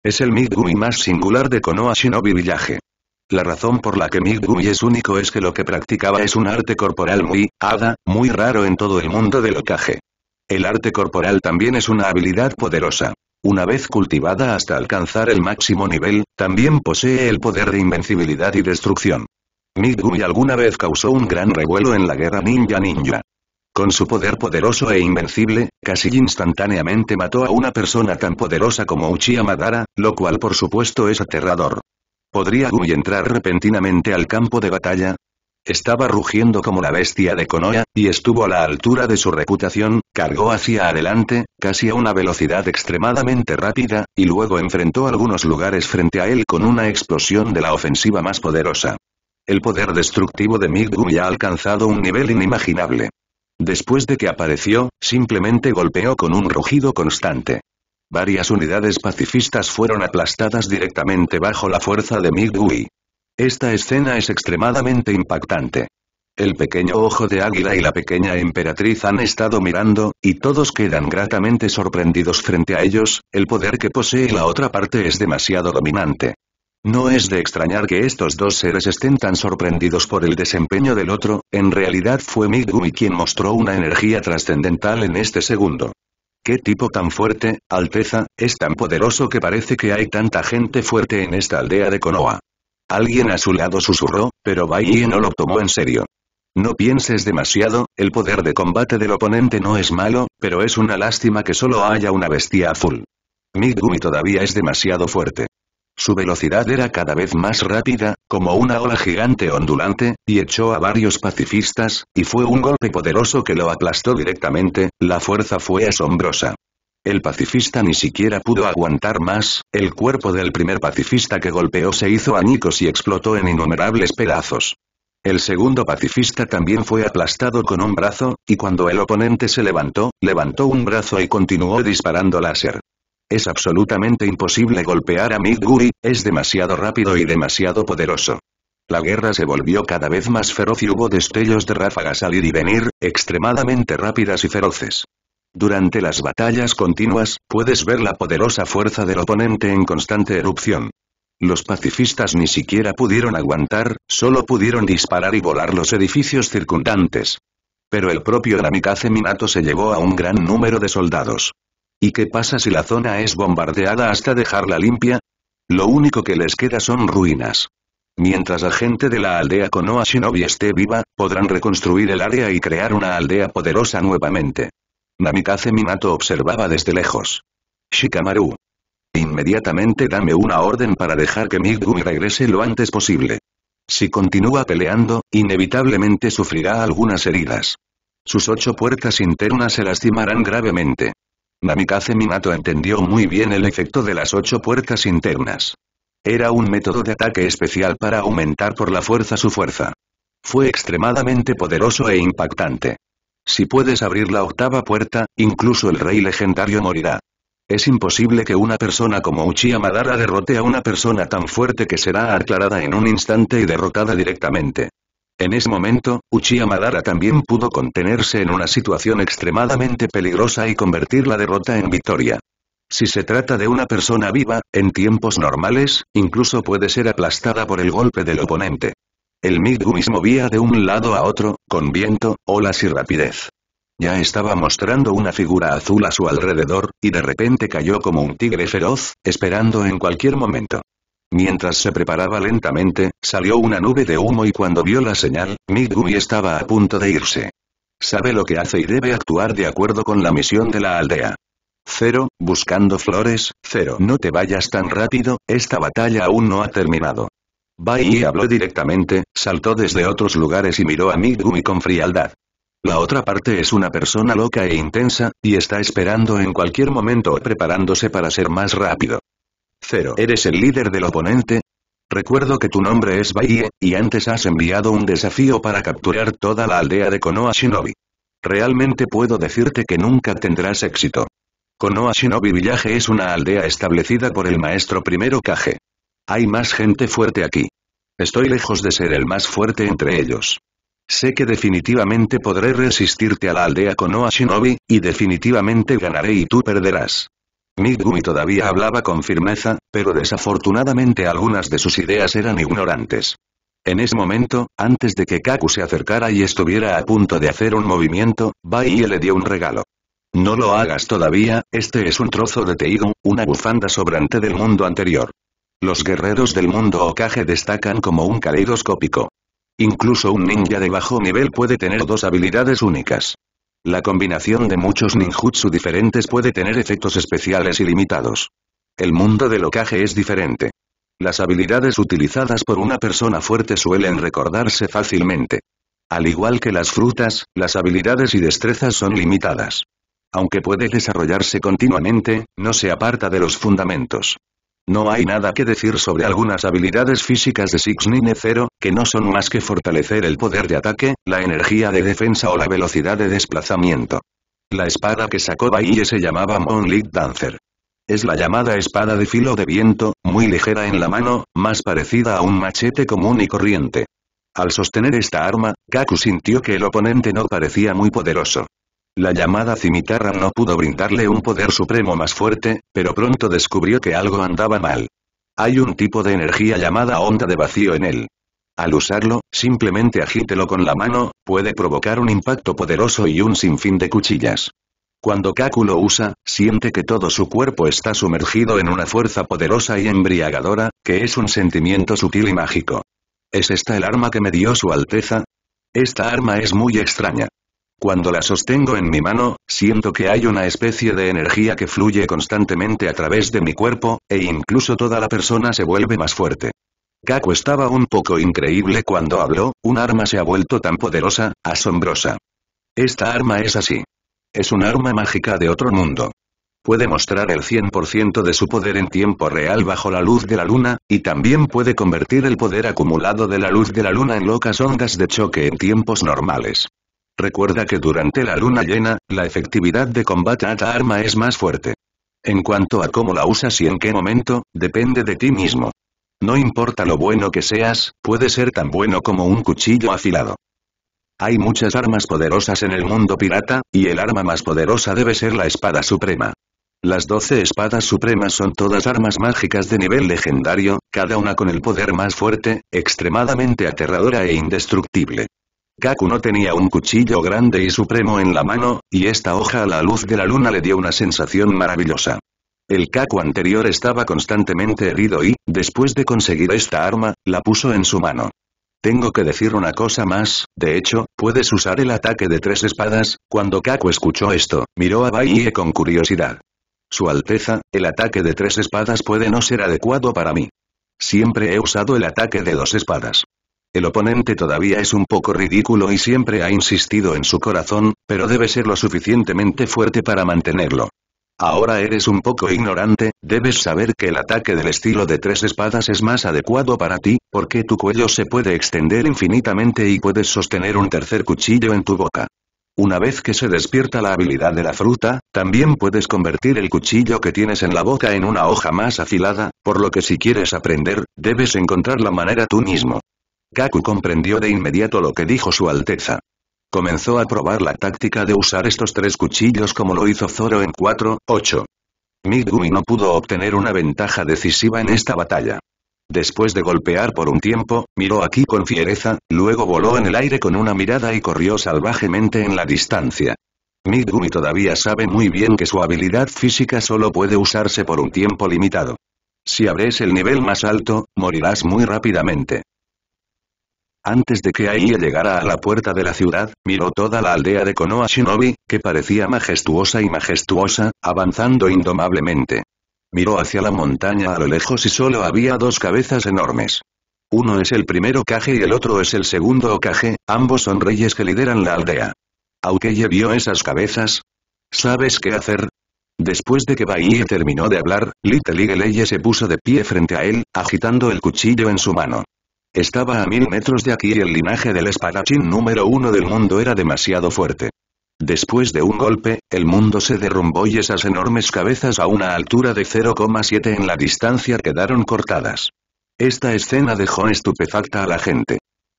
[SPEAKER 1] Es el midgumi más singular de Konoha Shinobi Villaje. La razón por la que Midgumi es único es que lo que practicaba es un arte corporal muy, hada, muy raro en todo el mundo del ocaje. El arte corporal también es una habilidad poderosa. Una vez cultivada hasta alcanzar el máximo nivel, también posee el poder de invencibilidad y destrucción. Midgumi alguna vez causó un gran revuelo en la guerra ninja ninja. Con su poder poderoso e invencible, casi instantáneamente mató a una persona tan poderosa como Uchiha Madara, lo cual por supuesto es aterrador. ¿Podría Gumi entrar repentinamente al campo de batalla? Estaba rugiendo como la bestia de Konoha, y estuvo a la altura de su reputación, cargó hacia adelante, casi a una velocidad extremadamente rápida, y luego enfrentó algunos lugares frente a él con una explosión de la ofensiva más poderosa. El poder destructivo de Migumi ha alcanzado un nivel inimaginable. Después de que apareció, simplemente golpeó con un rugido constante. Varias unidades pacifistas fueron aplastadas directamente bajo la fuerza de Migui. Esta escena es extremadamente impactante. El pequeño ojo de águila y la pequeña emperatriz han estado mirando, y todos quedan gratamente sorprendidos frente a ellos, el poder que posee la otra parte es demasiado dominante. No es de extrañar que estos dos seres estén tan sorprendidos por el desempeño del otro, en realidad fue Migui quien mostró una energía trascendental en este segundo. ¡Qué tipo tan fuerte, Alteza, es tan poderoso que parece que hay tanta gente fuerte en esta aldea de Konoha! Alguien a su lado susurró, pero Bai no lo tomó en serio. No pienses demasiado, el poder de combate del oponente no es malo, pero es una lástima que solo haya una bestia azul. Migumi todavía es demasiado fuerte. Su velocidad era cada vez más rápida, como una ola gigante ondulante, y echó a varios pacifistas, y fue un golpe poderoso que lo aplastó directamente, la fuerza fue asombrosa. El pacifista ni siquiera pudo aguantar más, el cuerpo del primer pacifista que golpeó se hizo añicos y explotó en innumerables pedazos. El segundo pacifista también fue aplastado con un brazo, y cuando el oponente se levantó, levantó un brazo y continuó disparando láser. Es absolutamente imposible golpear a Midguri, es demasiado rápido y demasiado poderoso. La guerra se volvió cada vez más feroz y hubo destellos de ráfagas salir y venir, extremadamente rápidas y feroces. Durante las batallas continuas, puedes ver la poderosa fuerza del oponente en constante erupción. Los pacifistas ni siquiera pudieron aguantar, solo pudieron disparar y volar los edificios circundantes. Pero el propio Namikaze Minato se llevó a un gran número de soldados. ¿Y qué pasa si la zona es bombardeada hasta dejarla limpia? Lo único que les queda son ruinas. Mientras la gente de la aldea Konoha Shinobi esté viva, podrán reconstruir el área y crear una aldea poderosa nuevamente. Namikaze Minato observaba desde lejos. Shikamaru. Inmediatamente dame una orden para dejar que Midgumi regrese lo antes posible. Si continúa peleando, inevitablemente sufrirá algunas heridas. Sus ocho puertas internas se lastimarán gravemente. Namikaze Minato entendió muy bien el efecto de las ocho puertas internas. Era un método de ataque especial para aumentar por la fuerza su fuerza. Fue extremadamente poderoso e impactante. Si puedes abrir la octava puerta, incluso el rey legendario morirá. Es imposible que una persona como Uchiha Madara derrote a una persona tan fuerte que será aclarada en un instante y derrotada directamente. En ese momento, Uchiha Madara también pudo contenerse en una situación extremadamente peligrosa y convertir la derrota en victoria. Si se trata de una persona viva, en tiempos normales, incluso puede ser aplastada por el golpe del oponente. El Midgumis movía de un lado a otro, con viento, olas y rapidez. Ya estaba mostrando una figura azul a su alrededor, y de repente cayó como un tigre feroz, esperando en cualquier momento. Mientras se preparaba lentamente, salió una nube de humo y cuando vio la señal, Midgumi estaba a punto de irse. Sabe lo que hace y debe actuar de acuerdo con la misión de la aldea. Cero, buscando flores, Cero. No te vayas tan rápido, esta batalla aún no ha terminado. Bai habló directamente, saltó desde otros lugares y miró a Midgumi con frialdad. La otra parte es una persona loca e intensa, y está esperando en cualquier momento o preparándose para ser más rápido. ¿Eres el líder del oponente? Recuerdo que tu nombre es Baie, y antes has enviado un desafío para capturar toda la aldea de Konoha Shinobi. Realmente puedo decirte que nunca tendrás éxito. Konoha Shinobi Village es una aldea establecida por el maestro primero Kage. Hay más gente fuerte aquí. Estoy lejos de ser el más fuerte entre ellos. Sé que definitivamente podré resistirte a la aldea Konoha Shinobi, y definitivamente ganaré y tú perderás. Midgumi todavía hablaba con firmeza, pero desafortunadamente algunas de sus ideas eran ignorantes. En ese momento, antes de que Kaku se acercara y estuviera a punto de hacer un movimiento, Baiye le dio un regalo. No lo hagas todavía, este es un trozo de Teigo, una bufanda sobrante del mundo anterior. Los guerreros del mundo Okage destacan como un caleidoscópico. Incluso un ninja de bajo nivel puede tener dos habilidades únicas. La combinación de muchos ninjutsu diferentes puede tener efectos especiales y limitados. El mundo del ocaje es diferente. Las habilidades utilizadas por una persona fuerte suelen recordarse fácilmente. Al igual que las frutas, las habilidades y destrezas son limitadas. Aunque puede desarrollarse continuamente, no se aparta de los fundamentos. No hay nada que decir sobre algunas habilidades físicas de Six Nine Zero, que no son más que fortalecer el poder de ataque, la energía de defensa o la velocidad de desplazamiento. La espada que sacó Baiye se llamaba Moonlit Dancer. Es la llamada espada de filo de viento, muy ligera en la mano, más parecida a un machete común y corriente. Al sostener esta arma, Kaku sintió que el oponente no parecía muy poderoso. La llamada cimitarra no pudo brindarle un poder supremo más fuerte, pero pronto descubrió que algo andaba mal. Hay un tipo de energía llamada onda de vacío en él. Al usarlo, simplemente agítelo con la mano, puede provocar un impacto poderoso y un sinfín de cuchillas. Cuando Kaku lo usa, siente que todo su cuerpo está sumergido en una fuerza poderosa y embriagadora, que es un sentimiento sutil y mágico. ¿Es esta el arma que me dio su Alteza? Esta arma es muy extraña. Cuando la sostengo en mi mano, siento que hay una especie de energía que fluye constantemente a través de mi cuerpo, e incluso toda la persona se vuelve más fuerte. Kaku estaba un poco increíble cuando habló, un arma se ha vuelto tan poderosa, asombrosa. Esta arma es así. Es un arma mágica de otro mundo. Puede mostrar el 100% de su poder en tiempo real bajo la luz de la luna, y también puede convertir el poder acumulado de la luz de la luna en locas ondas de choque en tiempos normales. Recuerda que durante la luna llena, la efectividad de combate a arma es más fuerte. En cuanto a cómo la usas y en qué momento, depende de ti mismo. No importa lo bueno que seas, puede ser tan bueno como un cuchillo afilado. Hay muchas armas poderosas en el mundo pirata, y el arma más poderosa debe ser la espada suprema. Las doce espadas supremas son todas armas mágicas de nivel legendario, cada una con el poder más fuerte, extremadamente aterradora e indestructible. Kaku no tenía un cuchillo grande y supremo en la mano, y esta hoja a la luz de la luna le dio una sensación maravillosa. El Kaku anterior estaba constantemente herido y, después de conseguir esta arma, la puso en su mano. Tengo que decir una cosa más, de hecho, puedes usar el ataque de tres espadas, cuando Kaku escuchó esto, miró a Baiye con curiosidad. Su Alteza, el ataque de tres espadas puede no ser adecuado para mí. Siempre he usado el ataque de dos espadas. El oponente todavía es un poco ridículo y siempre ha insistido en su corazón, pero debe ser lo suficientemente fuerte para mantenerlo. Ahora eres un poco ignorante, debes saber que el ataque del estilo de tres espadas es más adecuado para ti, porque tu cuello se puede extender infinitamente y puedes sostener un tercer cuchillo en tu boca. Una vez que se despierta la habilidad de la fruta, también puedes convertir el cuchillo que tienes en la boca en una hoja más afilada, por lo que si quieres aprender, debes encontrar la manera tú mismo. Kaku comprendió de inmediato lo que dijo su alteza. Comenzó a probar la táctica de usar estos tres cuchillos como lo hizo Zoro en 4-8. Migumi no pudo obtener una ventaja decisiva en esta batalla. Después de golpear por un tiempo, miró aquí con fiereza, luego voló en el aire con una mirada y corrió salvajemente en la distancia. Migumi todavía sabe muy bien que su habilidad física solo puede usarse por un tiempo limitado. Si abres el nivel más alto, morirás muy rápidamente. Antes de que Aie llegara a la puerta de la ciudad, miró toda la aldea de Konoha Shinobi, que parecía majestuosa y majestuosa, avanzando indomablemente. Miró hacia la montaña a lo lejos y solo había dos cabezas enormes. Uno es el primer Kage y el otro es el segundo Kage, ambos son reyes que lideran la aldea. Aukeye vio esas cabezas. ¿Sabes qué hacer? Después de que Bahie terminó de hablar, Little Eagle se puso de pie frente a él, agitando el cuchillo en su mano. Estaba a mil metros de aquí y el linaje del espadachín número uno del mundo era demasiado fuerte. Después de un golpe, el mundo se derrumbó y esas enormes cabezas a una altura de 0,7 en la distancia quedaron cortadas. Esta escena dejó estupefacta a la gente.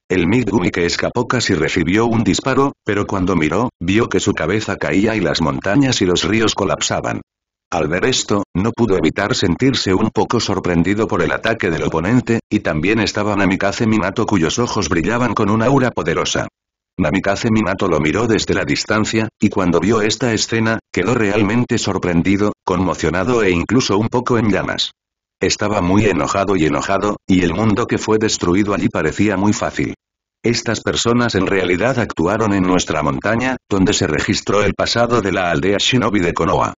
[SPEAKER 1] El Midgumi que escapó casi recibió un disparo, pero cuando miró, vio que su cabeza caía y las montañas y los ríos colapsaban. Al ver esto, no pudo evitar sentirse un poco sorprendido por el ataque del oponente, y también estaba Namikaze Minato cuyos ojos brillaban con una aura poderosa. Namikaze Minato lo miró desde la distancia, y cuando vio esta escena, quedó realmente sorprendido, conmocionado e incluso un poco en llamas. Estaba muy enojado y enojado, y el mundo que fue destruido allí parecía muy fácil. Estas personas en realidad actuaron en nuestra montaña, donde se registró el pasado de la aldea Shinobi de Konoha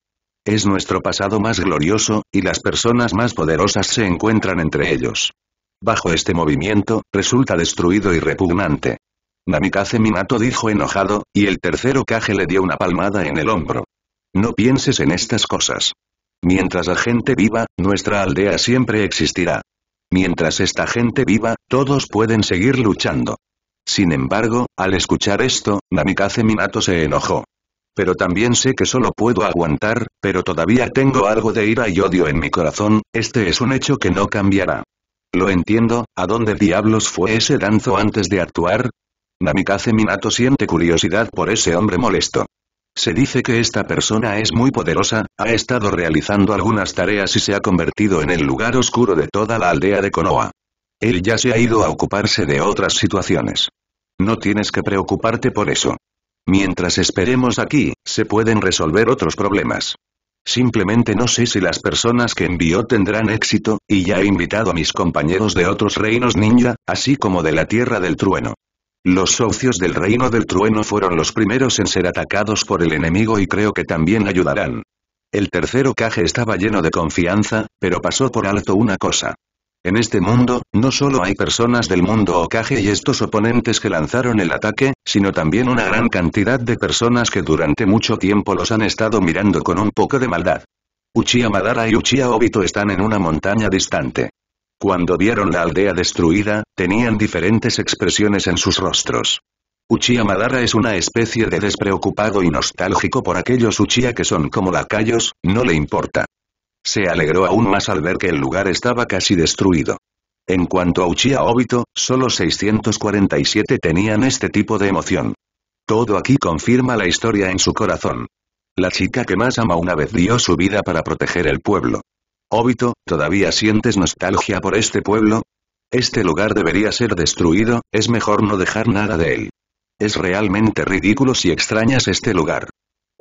[SPEAKER 1] es nuestro pasado más glorioso, y las personas más poderosas se encuentran entre ellos. Bajo este movimiento, resulta destruido y repugnante. Namikaze Minato dijo enojado, y el tercero Kage le dio una palmada en el hombro. No pienses en estas cosas. Mientras la gente viva, nuestra aldea siempre existirá. Mientras esta gente viva, todos pueden seguir luchando. Sin embargo, al escuchar esto, Namikaze Minato se enojó pero también sé que solo puedo aguantar, pero todavía tengo algo de ira y odio en mi corazón, este es un hecho que no cambiará. Lo entiendo, ¿a dónde diablos fue ese danzo antes de actuar? Namikaze Minato siente curiosidad por ese hombre molesto. Se dice que esta persona es muy poderosa, ha estado realizando algunas tareas y se ha convertido en el lugar oscuro de toda la aldea de Konoha. Él ya se ha ido a ocuparse de otras situaciones. No tienes que preocuparte por eso. Mientras esperemos aquí, se pueden resolver otros problemas. Simplemente no sé si las personas que envió tendrán éxito, y ya he invitado a mis compañeros de otros reinos ninja, así como de la Tierra del Trueno. Los socios del Reino del Trueno fueron los primeros en ser atacados por el enemigo y creo que también ayudarán. El tercero caje estaba lleno de confianza, pero pasó por alto una cosa. En este mundo, no solo hay personas del mundo Okage y estos oponentes que lanzaron el ataque, sino también una gran cantidad de personas que durante mucho tiempo los han estado mirando con un poco de maldad. Uchiha Madara y Uchiha Obito están en una montaña distante. Cuando vieron la aldea destruida, tenían diferentes expresiones en sus rostros. Uchiha Madara es una especie de despreocupado y nostálgico por aquellos Uchiha que son como lacayos, no le importa. Se alegró aún más al ver que el lugar estaba casi destruido. En cuanto a Uchiha Obito, solo 647 tenían este tipo de emoción. Todo aquí confirma la historia en su corazón. La chica que más ama una vez dio su vida para proteger el pueblo. Obito, ¿todavía sientes nostalgia por este pueblo? Este lugar debería ser destruido, es mejor no dejar nada de él. Es realmente ridículo si extrañas este lugar.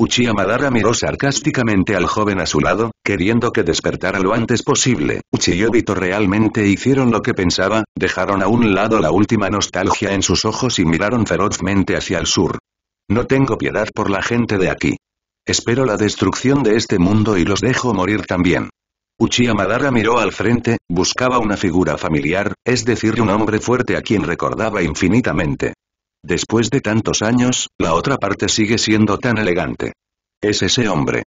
[SPEAKER 1] Uchiha Madara miró sarcásticamente al joven a su lado, queriendo que despertara lo antes posible. Uchiha y Obito realmente hicieron lo que pensaba, dejaron a un lado la última nostalgia en sus ojos y miraron ferozmente hacia el sur. No tengo piedad por la gente de aquí. Espero la destrucción de este mundo y los dejo morir también. Uchiha Madara miró al frente, buscaba una figura familiar, es decir un hombre fuerte a quien recordaba infinitamente. Después de tantos años, la otra parte sigue siendo tan elegante. Es ese hombre.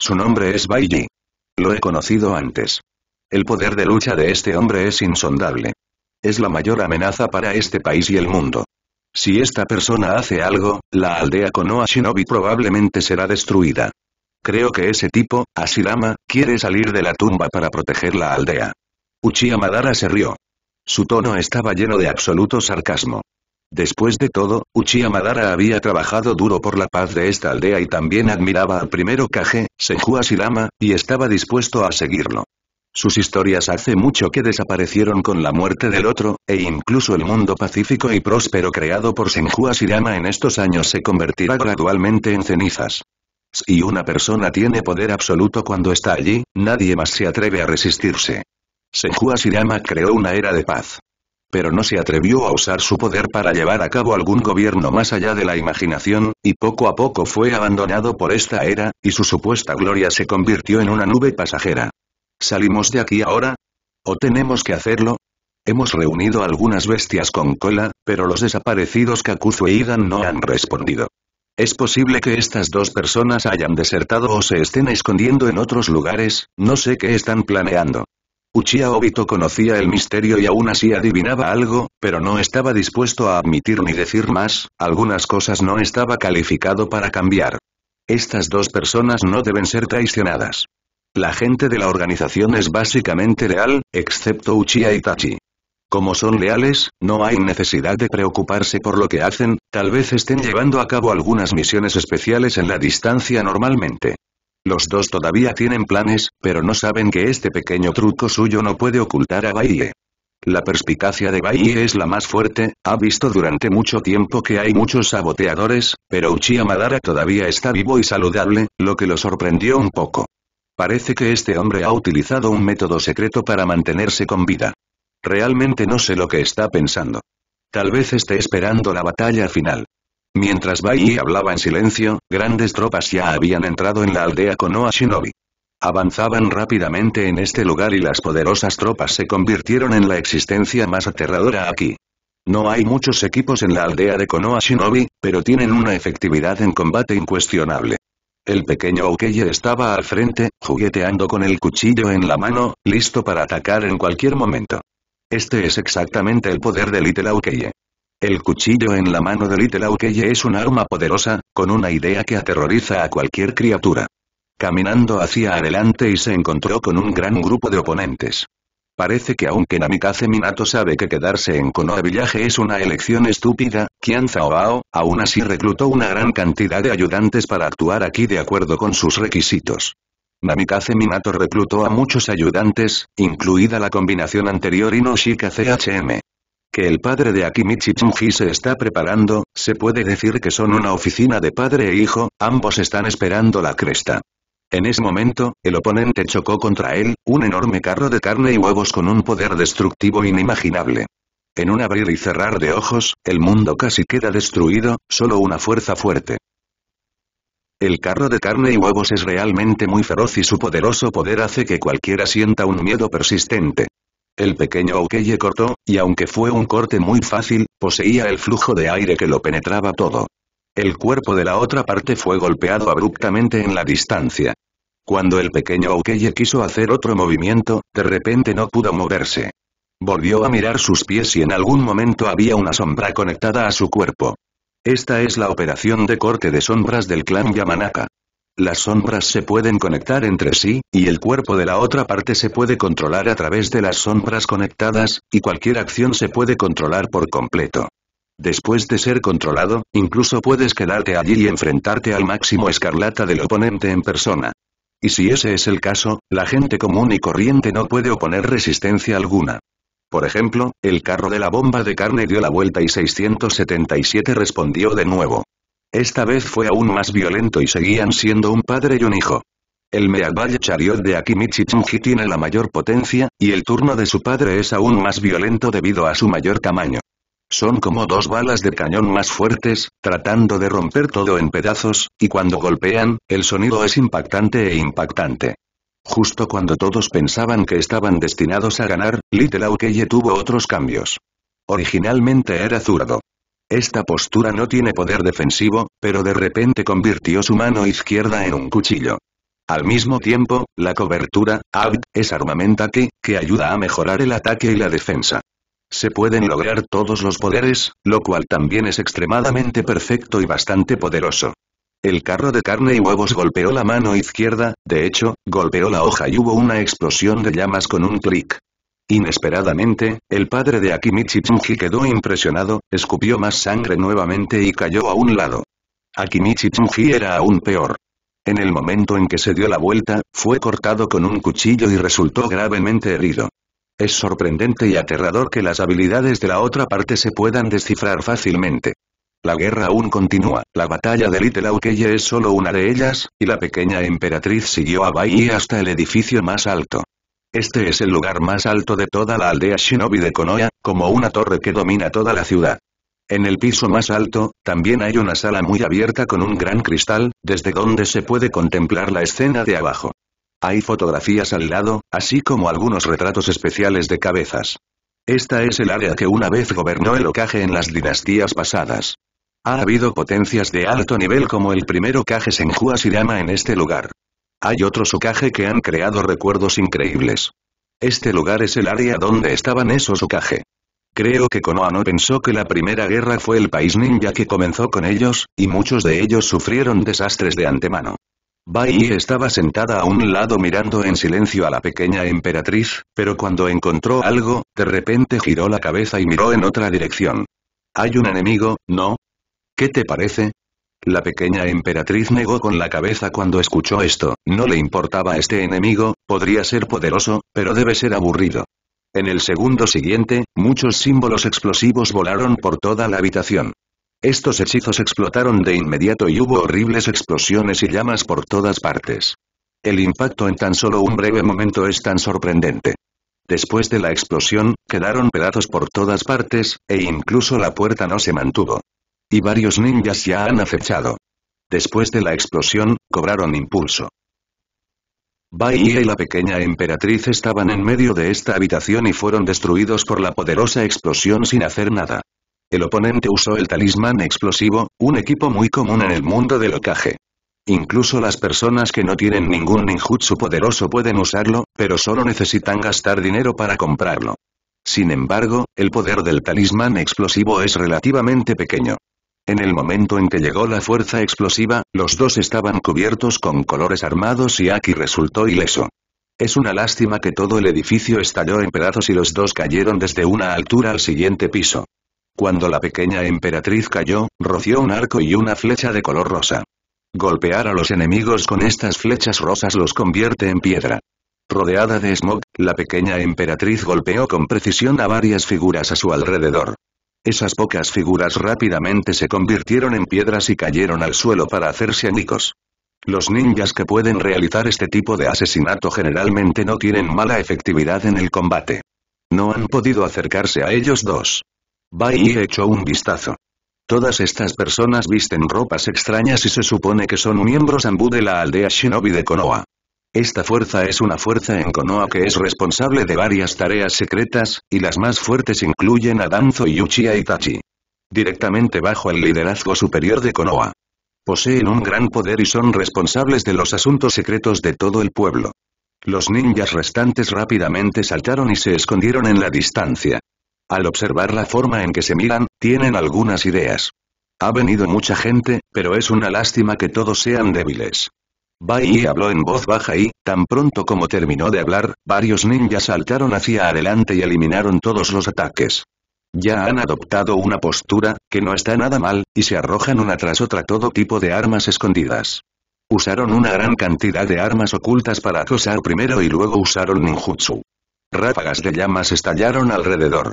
[SPEAKER 1] Su nombre es Baiji. Lo he conocido antes. El poder de lucha de este hombre es insondable. Es la mayor amenaza para este país y el mundo. Si esta persona hace algo, la aldea Konoha Shinobi probablemente será destruida. Creo que ese tipo, Asirama, quiere salir de la tumba para proteger la aldea. Uchiha Madara se rió. Su tono estaba lleno de absoluto sarcasmo. Después de todo, Uchiha Madara había trabajado duro por la paz de esta aldea y también admiraba al primero Kage, Senju Asirama, y estaba dispuesto a seguirlo. Sus historias hace mucho que desaparecieron con la muerte del otro, e incluso el mundo pacífico y próspero creado por Senju Asirama en estos años se convertirá gradualmente en cenizas. Si una persona tiene poder absoluto cuando está allí, nadie más se atreve a resistirse. Senju Asirama creó una era de paz pero no se atrevió a usar su poder para llevar a cabo algún gobierno más allá de la imaginación, y poco a poco fue abandonado por esta era, y su supuesta gloria se convirtió en una nube pasajera. ¿Salimos de aquí ahora? ¿O tenemos que hacerlo? Hemos reunido algunas bestias con cola, pero los desaparecidos Kakuzu e Idan no han respondido. Es posible que estas dos personas hayan desertado o se estén escondiendo en otros lugares, no sé qué están planeando. Uchiha Obito conocía el misterio y aún así adivinaba algo, pero no estaba dispuesto a admitir ni decir más, algunas cosas no estaba calificado para cambiar. Estas dos personas no deben ser traicionadas. La gente de la organización es básicamente leal, excepto Uchiha Itachi. Como son leales, no hay necesidad de preocuparse por lo que hacen, tal vez estén llevando a cabo algunas misiones especiales en la distancia normalmente. Los dos todavía tienen planes, pero no saben que este pequeño truco suyo no puede ocultar a Baie. La perspicacia de Baie es la más fuerte, ha visto durante mucho tiempo que hay muchos saboteadores, pero Uchiha Madara todavía está vivo y saludable, lo que lo sorprendió un poco. Parece que este hombre ha utilizado un método secreto para mantenerse con vida. Realmente no sé lo que está pensando. Tal vez esté esperando la batalla final. Mientras Bai hablaba en silencio, grandes tropas ya habían entrado en la aldea Konoha Shinobi. Avanzaban rápidamente en este lugar y las poderosas tropas se convirtieron en la existencia más aterradora aquí. No hay muchos equipos en la aldea de Konoha Shinobi, pero tienen una efectividad en combate incuestionable. El pequeño Okeye estaba al frente, jugueteando con el cuchillo en la mano, listo para atacar en cualquier momento. Este es exactamente el poder de Little Okeye. El cuchillo en la mano de Little Aukeye es un arma poderosa, con una idea que aterroriza a cualquier criatura. Caminando hacia adelante y se encontró con un gran grupo de oponentes. Parece que aunque Namikaze Minato sabe que quedarse en Konoha Village es una elección estúpida, Kian Zaoao, aún así reclutó una gran cantidad de ayudantes para actuar aquí de acuerdo con sus requisitos. Namikaze Minato reclutó a muchos ayudantes, incluida la combinación anterior Inoshika CHM que el padre de Akimichi Chunji se está preparando, se puede decir que son una oficina de padre e hijo, ambos están esperando la cresta. En ese momento, el oponente chocó contra él, un enorme carro de carne y huevos con un poder destructivo inimaginable. En un abrir y cerrar de ojos, el mundo casi queda destruido, solo una fuerza fuerte. El carro de carne y huevos es realmente muy feroz y su poderoso poder hace que cualquiera sienta un miedo persistente. El pequeño Ukeye cortó, y aunque fue un corte muy fácil, poseía el flujo de aire que lo penetraba todo. El cuerpo de la otra parte fue golpeado abruptamente en la distancia. Cuando el pequeño Ukeye quiso hacer otro movimiento, de repente no pudo moverse. Volvió a mirar sus pies y en algún momento había una sombra conectada a su cuerpo. Esta es la operación de corte de sombras del clan Yamanaka. Las sombras se pueden conectar entre sí, y el cuerpo de la otra parte se puede controlar a través de las sombras conectadas, y cualquier acción se puede controlar por completo. Después de ser controlado, incluso puedes quedarte allí y enfrentarte al máximo escarlata del oponente en persona. Y si ese es el caso, la gente común y corriente no puede oponer resistencia alguna. Por ejemplo, el carro de la bomba de carne dio la vuelta y 677 respondió de nuevo. Esta vez fue aún más violento y seguían siendo un padre y un hijo. El Meabaya Chariot de Akimichi tiene la mayor potencia, y el turno de su padre es aún más violento debido a su mayor tamaño. Son como dos balas de cañón más fuertes, tratando de romper todo en pedazos, y cuando golpean, el sonido es impactante e impactante. Justo cuando todos pensaban que estaban destinados a ganar, Little Aukeye tuvo otros cambios. Originalmente era zurdo. Esta postura no tiene poder defensivo, pero de repente convirtió su mano izquierda en un cuchillo. Al mismo tiempo, la cobertura, ABD, es armamenta que, que ayuda a mejorar el ataque y la defensa. Se pueden lograr todos los poderes, lo cual también es extremadamente perfecto y bastante poderoso. El carro de carne y huevos golpeó la mano izquierda, de hecho, golpeó la hoja y hubo una explosión de llamas con un clic. Inesperadamente, el padre de Akimichi quedó impresionado, escupió más sangre nuevamente y cayó a un lado. Akimichi era aún peor. En el momento en que se dio la vuelta, fue cortado con un cuchillo y resultó gravemente herido. Es sorprendente y aterrador que las habilidades de la otra parte se puedan descifrar fácilmente. La guerra aún continúa, la batalla de Little es solo una de ellas, y la pequeña emperatriz siguió a Bai hasta el edificio más alto. Este es el lugar más alto de toda la aldea shinobi de Konoha, como una torre que domina toda la ciudad. En el piso más alto, también hay una sala muy abierta con un gran cristal, desde donde se puede contemplar la escena de abajo. Hay fotografías al lado, así como algunos retratos especiales de cabezas. Esta es el área que una vez gobernó el Okage en las dinastías pasadas. Ha habido potencias de alto nivel como el primero ocaje Senju Asirama en este lugar. Hay otros Okage que han creado recuerdos increíbles. Este lugar es el área donde estaban esos Okage. Creo que Konoha no pensó que la primera guerra fue el país ninja que comenzó con ellos, y muchos de ellos sufrieron desastres de antemano. Bai estaba sentada a un lado mirando en silencio a la pequeña emperatriz, pero cuando encontró algo, de repente giró la cabeza y miró en otra dirección. ¿Hay un enemigo, no? ¿Qué te parece? La pequeña emperatriz negó con la cabeza cuando escuchó esto, no le importaba este enemigo, podría ser poderoso, pero debe ser aburrido. En el segundo siguiente, muchos símbolos explosivos volaron por toda la habitación. Estos hechizos explotaron de inmediato y hubo horribles explosiones y llamas por todas partes. El impacto en tan solo un breve momento es tan sorprendente. Después de la explosión, quedaron pedazos por todas partes, e incluso la puerta no se mantuvo. Y varios ninjas ya han acechado. Después de la explosión, cobraron impulso. Bahía y la pequeña emperatriz estaban en medio de esta habitación y fueron destruidos por la poderosa explosión sin hacer nada. El oponente usó el talismán explosivo, un equipo muy común en el mundo del ocaje. Incluso las personas que no tienen ningún ninjutsu poderoso pueden usarlo, pero solo necesitan gastar dinero para comprarlo. Sin embargo, el poder del talismán explosivo es relativamente pequeño. En el momento en que llegó la fuerza explosiva, los dos estaban cubiertos con colores armados y Aki resultó ileso. Es una lástima que todo el edificio estalló en pedazos y los dos cayeron desde una altura al siguiente piso. Cuando la pequeña emperatriz cayó, roció un arco y una flecha de color rosa. Golpear a los enemigos con estas flechas rosas los convierte en piedra. Rodeada de smog, la pequeña emperatriz golpeó con precisión a varias figuras a su alrededor. Esas pocas figuras rápidamente se convirtieron en piedras y cayeron al suelo para hacerse amigos. Los ninjas que pueden realizar este tipo de asesinato generalmente no tienen mala efectividad en el combate. No han podido acercarse a ellos dos. Bai echó un vistazo. Todas estas personas visten ropas extrañas y se supone que son miembros ambú de la aldea shinobi de Konoha. Esta fuerza es una fuerza en Konoha que es responsable de varias tareas secretas, y las más fuertes incluyen a Danzo y Uchiha Itachi. Directamente bajo el liderazgo superior de Konoha. Poseen un gran poder y son responsables de los asuntos secretos de todo el pueblo. Los ninjas restantes rápidamente saltaron y se escondieron en la distancia. Al observar la forma en que se miran, tienen algunas ideas. Ha venido mucha gente, pero es una lástima que todos sean débiles. Bai habló en voz baja y, tan pronto como terminó de hablar, varios ninjas saltaron hacia adelante y eliminaron todos los ataques. Ya han adoptado una postura, que no está nada mal, y se arrojan una tras otra todo tipo de armas escondidas. Usaron una gran cantidad de armas ocultas para acosar primero y luego usaron ninjutsu. Ráfagas de llamas estallaron alrededor.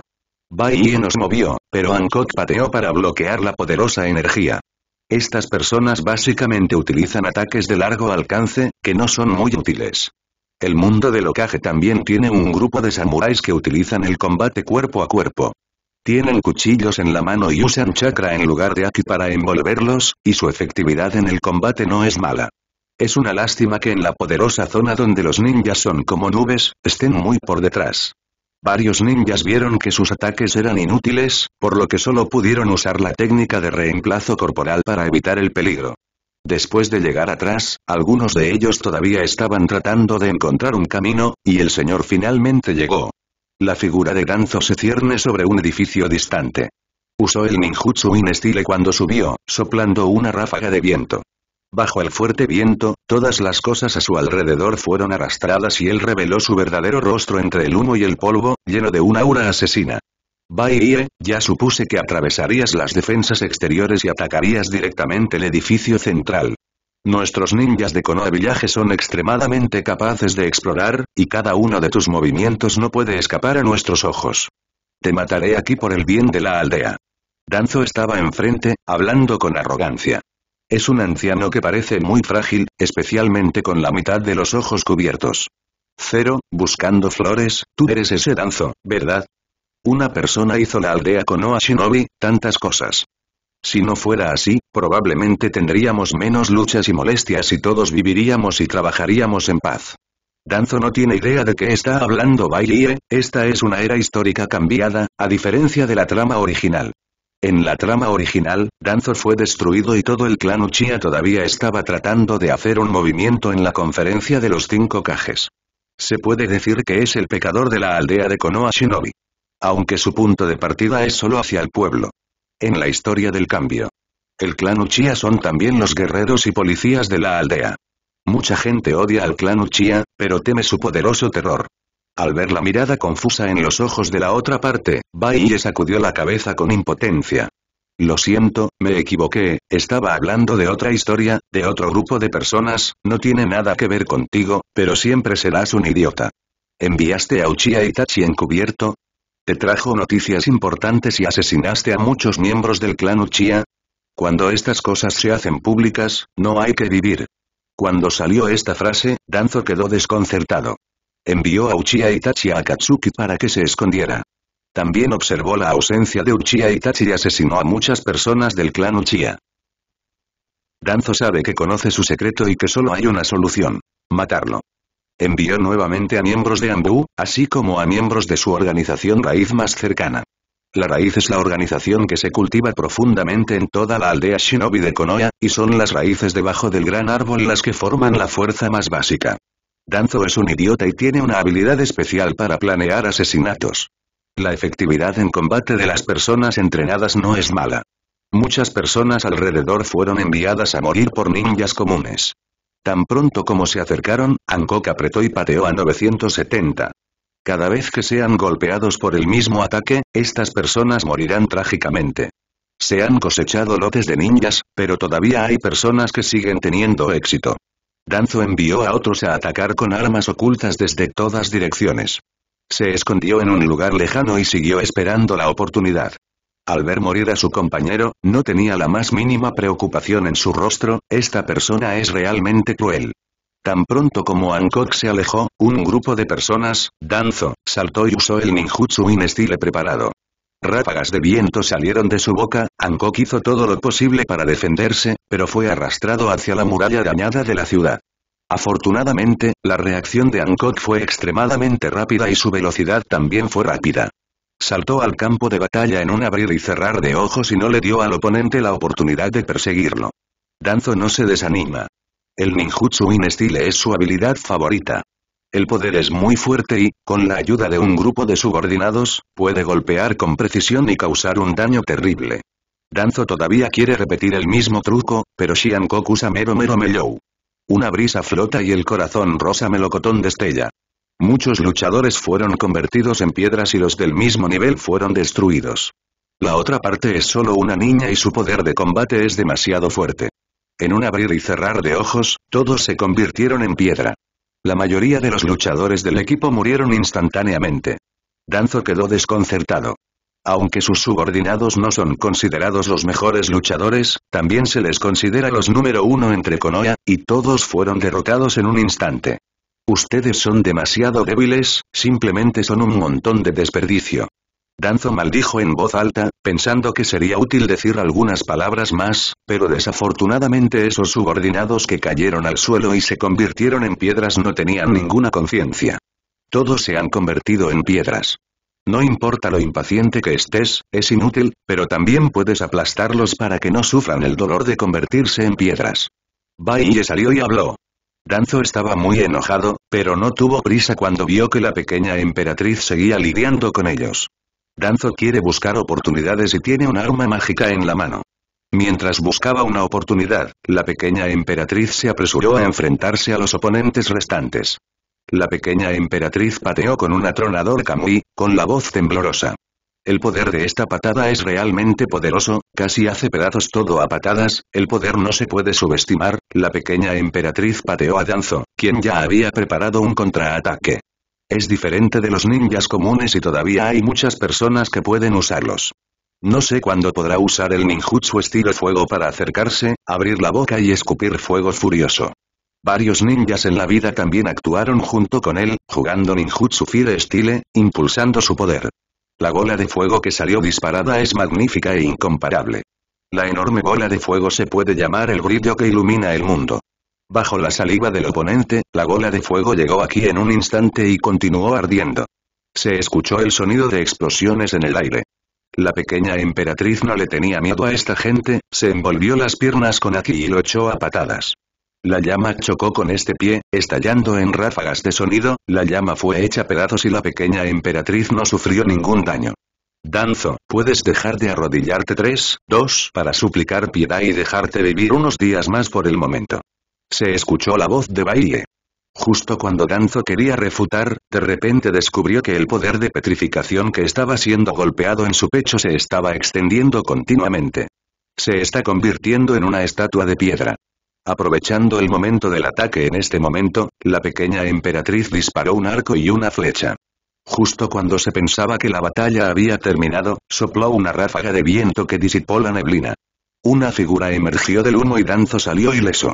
[SPEAKER 1] Bai nos movió, pero ankot pateó para bloquear la poderosa energía. Estas personas básicamente utilizan ataques de largo alcance, que no son muy útiles. El mundo del Okage también tiene un grupo de samuráis que utilizan el combate cuerpo a cuerpo. Tienen cuchillos en la mano y usan chakra en lugar de aki para envolverlos, y su efectividad en el combate no es mala. Es una lástima que en la poderosa zona donde los ninjas son como nubes, estén muy por detrás. Varios ninjas vieron que sus ataques eran inútiles, por lo que solo pudieron usar la técnica de reemplazo corporal para evitar el peligro. Después de llegar atrás, algunos de ellos todavía estaban tratando de encontrar un camino, y el señor finalmente llegó. La figura de Danzo se cierne sobre un edificio distante. Usó el ninjutsu in cuando subió, soplando una ráfaga de viento. Bajo el fuerte viento, todas las cosas a su alrededor fueron arrastradas y él reveló su verdadero rostro entre el humo y el polvo, lleno de una aura asesina. «Baiye, ya supuse que atravesarías las defensas exteriores y atacarías directamente el edificio central. Nuestros ninjas de Konoha Village son extremadamente capaces de explorar, y cada uno de tus movimientos no puede escapar a nuestros ojos. Te mataré aquí por el bien de la aldea. Danzo estaba enfrente, hablando con arrogancia. Es un anciano que parece muy frágil, especialmente con la mitad de los ojos cubiertos. Cero, buscando flores, tú eres ese danzo, ¿verdad? Una persona hizo la aldea con Oashinobi, Shinobi, tantas cosas. Si no fuera así, probablemente tendríamos menos luchas y molestias y todos viviríamos y trabajaríamos en paz. Danzo no tiene idea de qué está hablando Bailie, esta es una era histórica cambiada, a diferencia de la trama original. En la trama original, Danzo fue destruido y todo el clan Uchiha todavía estaba tratando de hacer un movimiento en la conferencia de los cinco cajes. Se puede decir que es el pecador de la aldea de Konoha Shinobi. Aunque su punto de partida es solo hacia el pueblo. En la historia del cambio. El clan Uchiha son también los guerreros y policías de la aldea. Mucha gente odia al clan Uchiha, pero teme su poderoso terror. Al ver la mirada confusa en los ojos de la otra parte, Baiye sacudió la cabeza con impotencia. Lo siento, me equivoqué, estaba hablando de otra historia, de otro grupo de personas, no tiene nada que ver contigo, pero siempre serás un idiota. ¿Enviaste a Uchiha Itachi encubierto? ¿Te trajo noticias importantes y asesinaste a muchos miembros del clan Uchiha? Cuando estas cosas se hacen públicas, no hay que vivir. Cuando salió esta frase, Danzo quedó desconcertado. Envió a Uchiha Itachi a Katsuki para que se escondiera. También observó la ausencia de Uchiha Itachi y asesinó a muchas personas del clan Uchiha. Danzo sabe que conoce su secreto y que solo hay una solución. Matarlo. Envió nuevamente a miembros de Ambu, así como a miembros de su organización raíz más cercana. La raíz es la organización que se cultiva profundamente en toda la aldea shinobi de Konoha, y son las raíces debajo del gran árbol las que forman la fuerza más básica. Danzo es un idiota y tiene una habilidad especial para planear asesinatos. La efectividad en combate de las personas entrenadas no es mala. Muchas personas alrededor fueron enviadas a morir por ninjas comunes. Tan pronto como se acercaron, Angok apretó y pateó a 970. Cada vez que sean golpeados por el mismo ataque, estas personas morirán trágicamente. Se han cosechado lotes de ninjas, pero todavía hay personas que siguen teniendo éxito. Danzo envió a otros a atacar con armas ocultas desde todas direcciones. Se escondió en un lugar lejano y siguió esperando la oportunidad. Al ver morir a su compañero, no tenía la más mínima preocupación en su rostro, esta persona es realmente cruel. Tan pronto como Hancock se alejó, un grupo de personas, Danzo, saltó y usó el ninjutsu in estilo preparado. Rápagas de viento salieron de su boca, Hancock hizo todo lo posible para defenderse, pero fue arrastrado hacia la muralla dañada de la ciudad. Afortunadamente, la reacción de Hancock fue extremadamente rápida y su velocidad también fue rápida. Saltó al campo de batalla en un abrir y cerrar de ojos y no le dio al oponente la oportunidad de perseguirlo. Danzo no se desanima. El ninjutsu in style es su habilidad favorita. El poder es muy fuerte y, con la ayuda de un grupo de subordinados, puede golpear con precisión y causar un daño terrible. Danzo todavía quiere repetir el mismo truco, pero Shian Kokusa mero mero mellou. Una brisa flota y el corazón rosa melocotón destella. Muchos luchadores fueron convertidos en piedras y los del mismo nivel fueron destruidos. La otra parte es solo una niña y su poder de combate es demasiado fuerte. En un abrir y cerrar de ojos, todos se convirtieron en piedra. La mayoría de los luchadores del equipo murieron instantáneamente. Danzo quedó desconcertado. Aunque sus subordinados no son considerados los mejores luchadores, también se les considera los número uno entre Konoha, y todos fueron derrotados en un instante. Ustedes son demasiado débiles, simplemente son un montón de desperdicio. Danzo maldijo en voz alta, pensando que sería útil decir algunas palabras más, pero desafortunadamente esos subordinados que cayeron al suelo y se convirtieron en piedras no tenían ninguna conciencia. Todos se han convertido en piedras. No importa lo impaciente que estés, es inútil, pero también puedes aplastarlos para que no sufran el dolor de convertirse en piedras. Baille salió y habló. Danzo estaba muy enojado, pero no tuvo prisa cuando vio que la pequeña emperatriz seguía lidiando con ellos. Danzo quiere buscar oportunidades y tiene un arma mágica en la mano. Mientras buscaba una oportunidad, la pequeña emperatriz se apresuró a enfrentarse a los oponentes restantes. La pequeña emperatriz pateó con un atronador Kamui, con la voz temblorosa. El poder de esta patada es realmente poderoso, casi hace pedazos todo a patadas, el poder no se puede subestimar, la pequeña emperatriz pateó a Danzo, quien ya había preparado un contraataque. Es diferente de los ninjas comunes y todavía hay muchas personas que pueden usarlos. No sé cuándo podrá usar el ninjutsu estilo fuego para acercarse, abrir la boca y escupir fuego furioso. Varios ninjas en la vida también actuaron junto con él, jugando ninjutsu fire estilo impulsando su poder. La bola de fuego que salió disparada es magnífica e incomparable. La enorme bola de fuego se puede llamar el brillo que ilumina el mundo. Bajo la saliva del oponente, la bola de fuego llegó aquí en un instante y continuó ardiendo. Se escuchó el sonido de explosiones en el aire. La pequeña emperatriz no le tenía miedo a esta gente, se envolvió las piernas con aquí y lo echó a patadas. La llama chocó con este pie, estallando en ráfagas de sonido, la llama fue hecha pedazos y la pequeña emperatriz no sufrió ningún daño. Danzo, ¿puedes dejar de arrodillarte tres, dos, para suplicar piedad y dejarte vivir unos días más por el momento? Se escuchó la voz de Baile. Justo cuando Danzo quería refutar, de repente descubrió que el poder de petrificación que estaba siendo golpeado en su pecho se estaba extendiendo continuamente. Se está convirtiendo en una estatua de piedra. Aprovechando el momento del ataque en este momento, la pequeña emperatriz disparó un arco y una flecha. Justo cuando se pensaba que la batalla había terminado, sopló una ráfaga de viento que disipó la neblina. Una figura emergió del humo y Danzo salió ileso.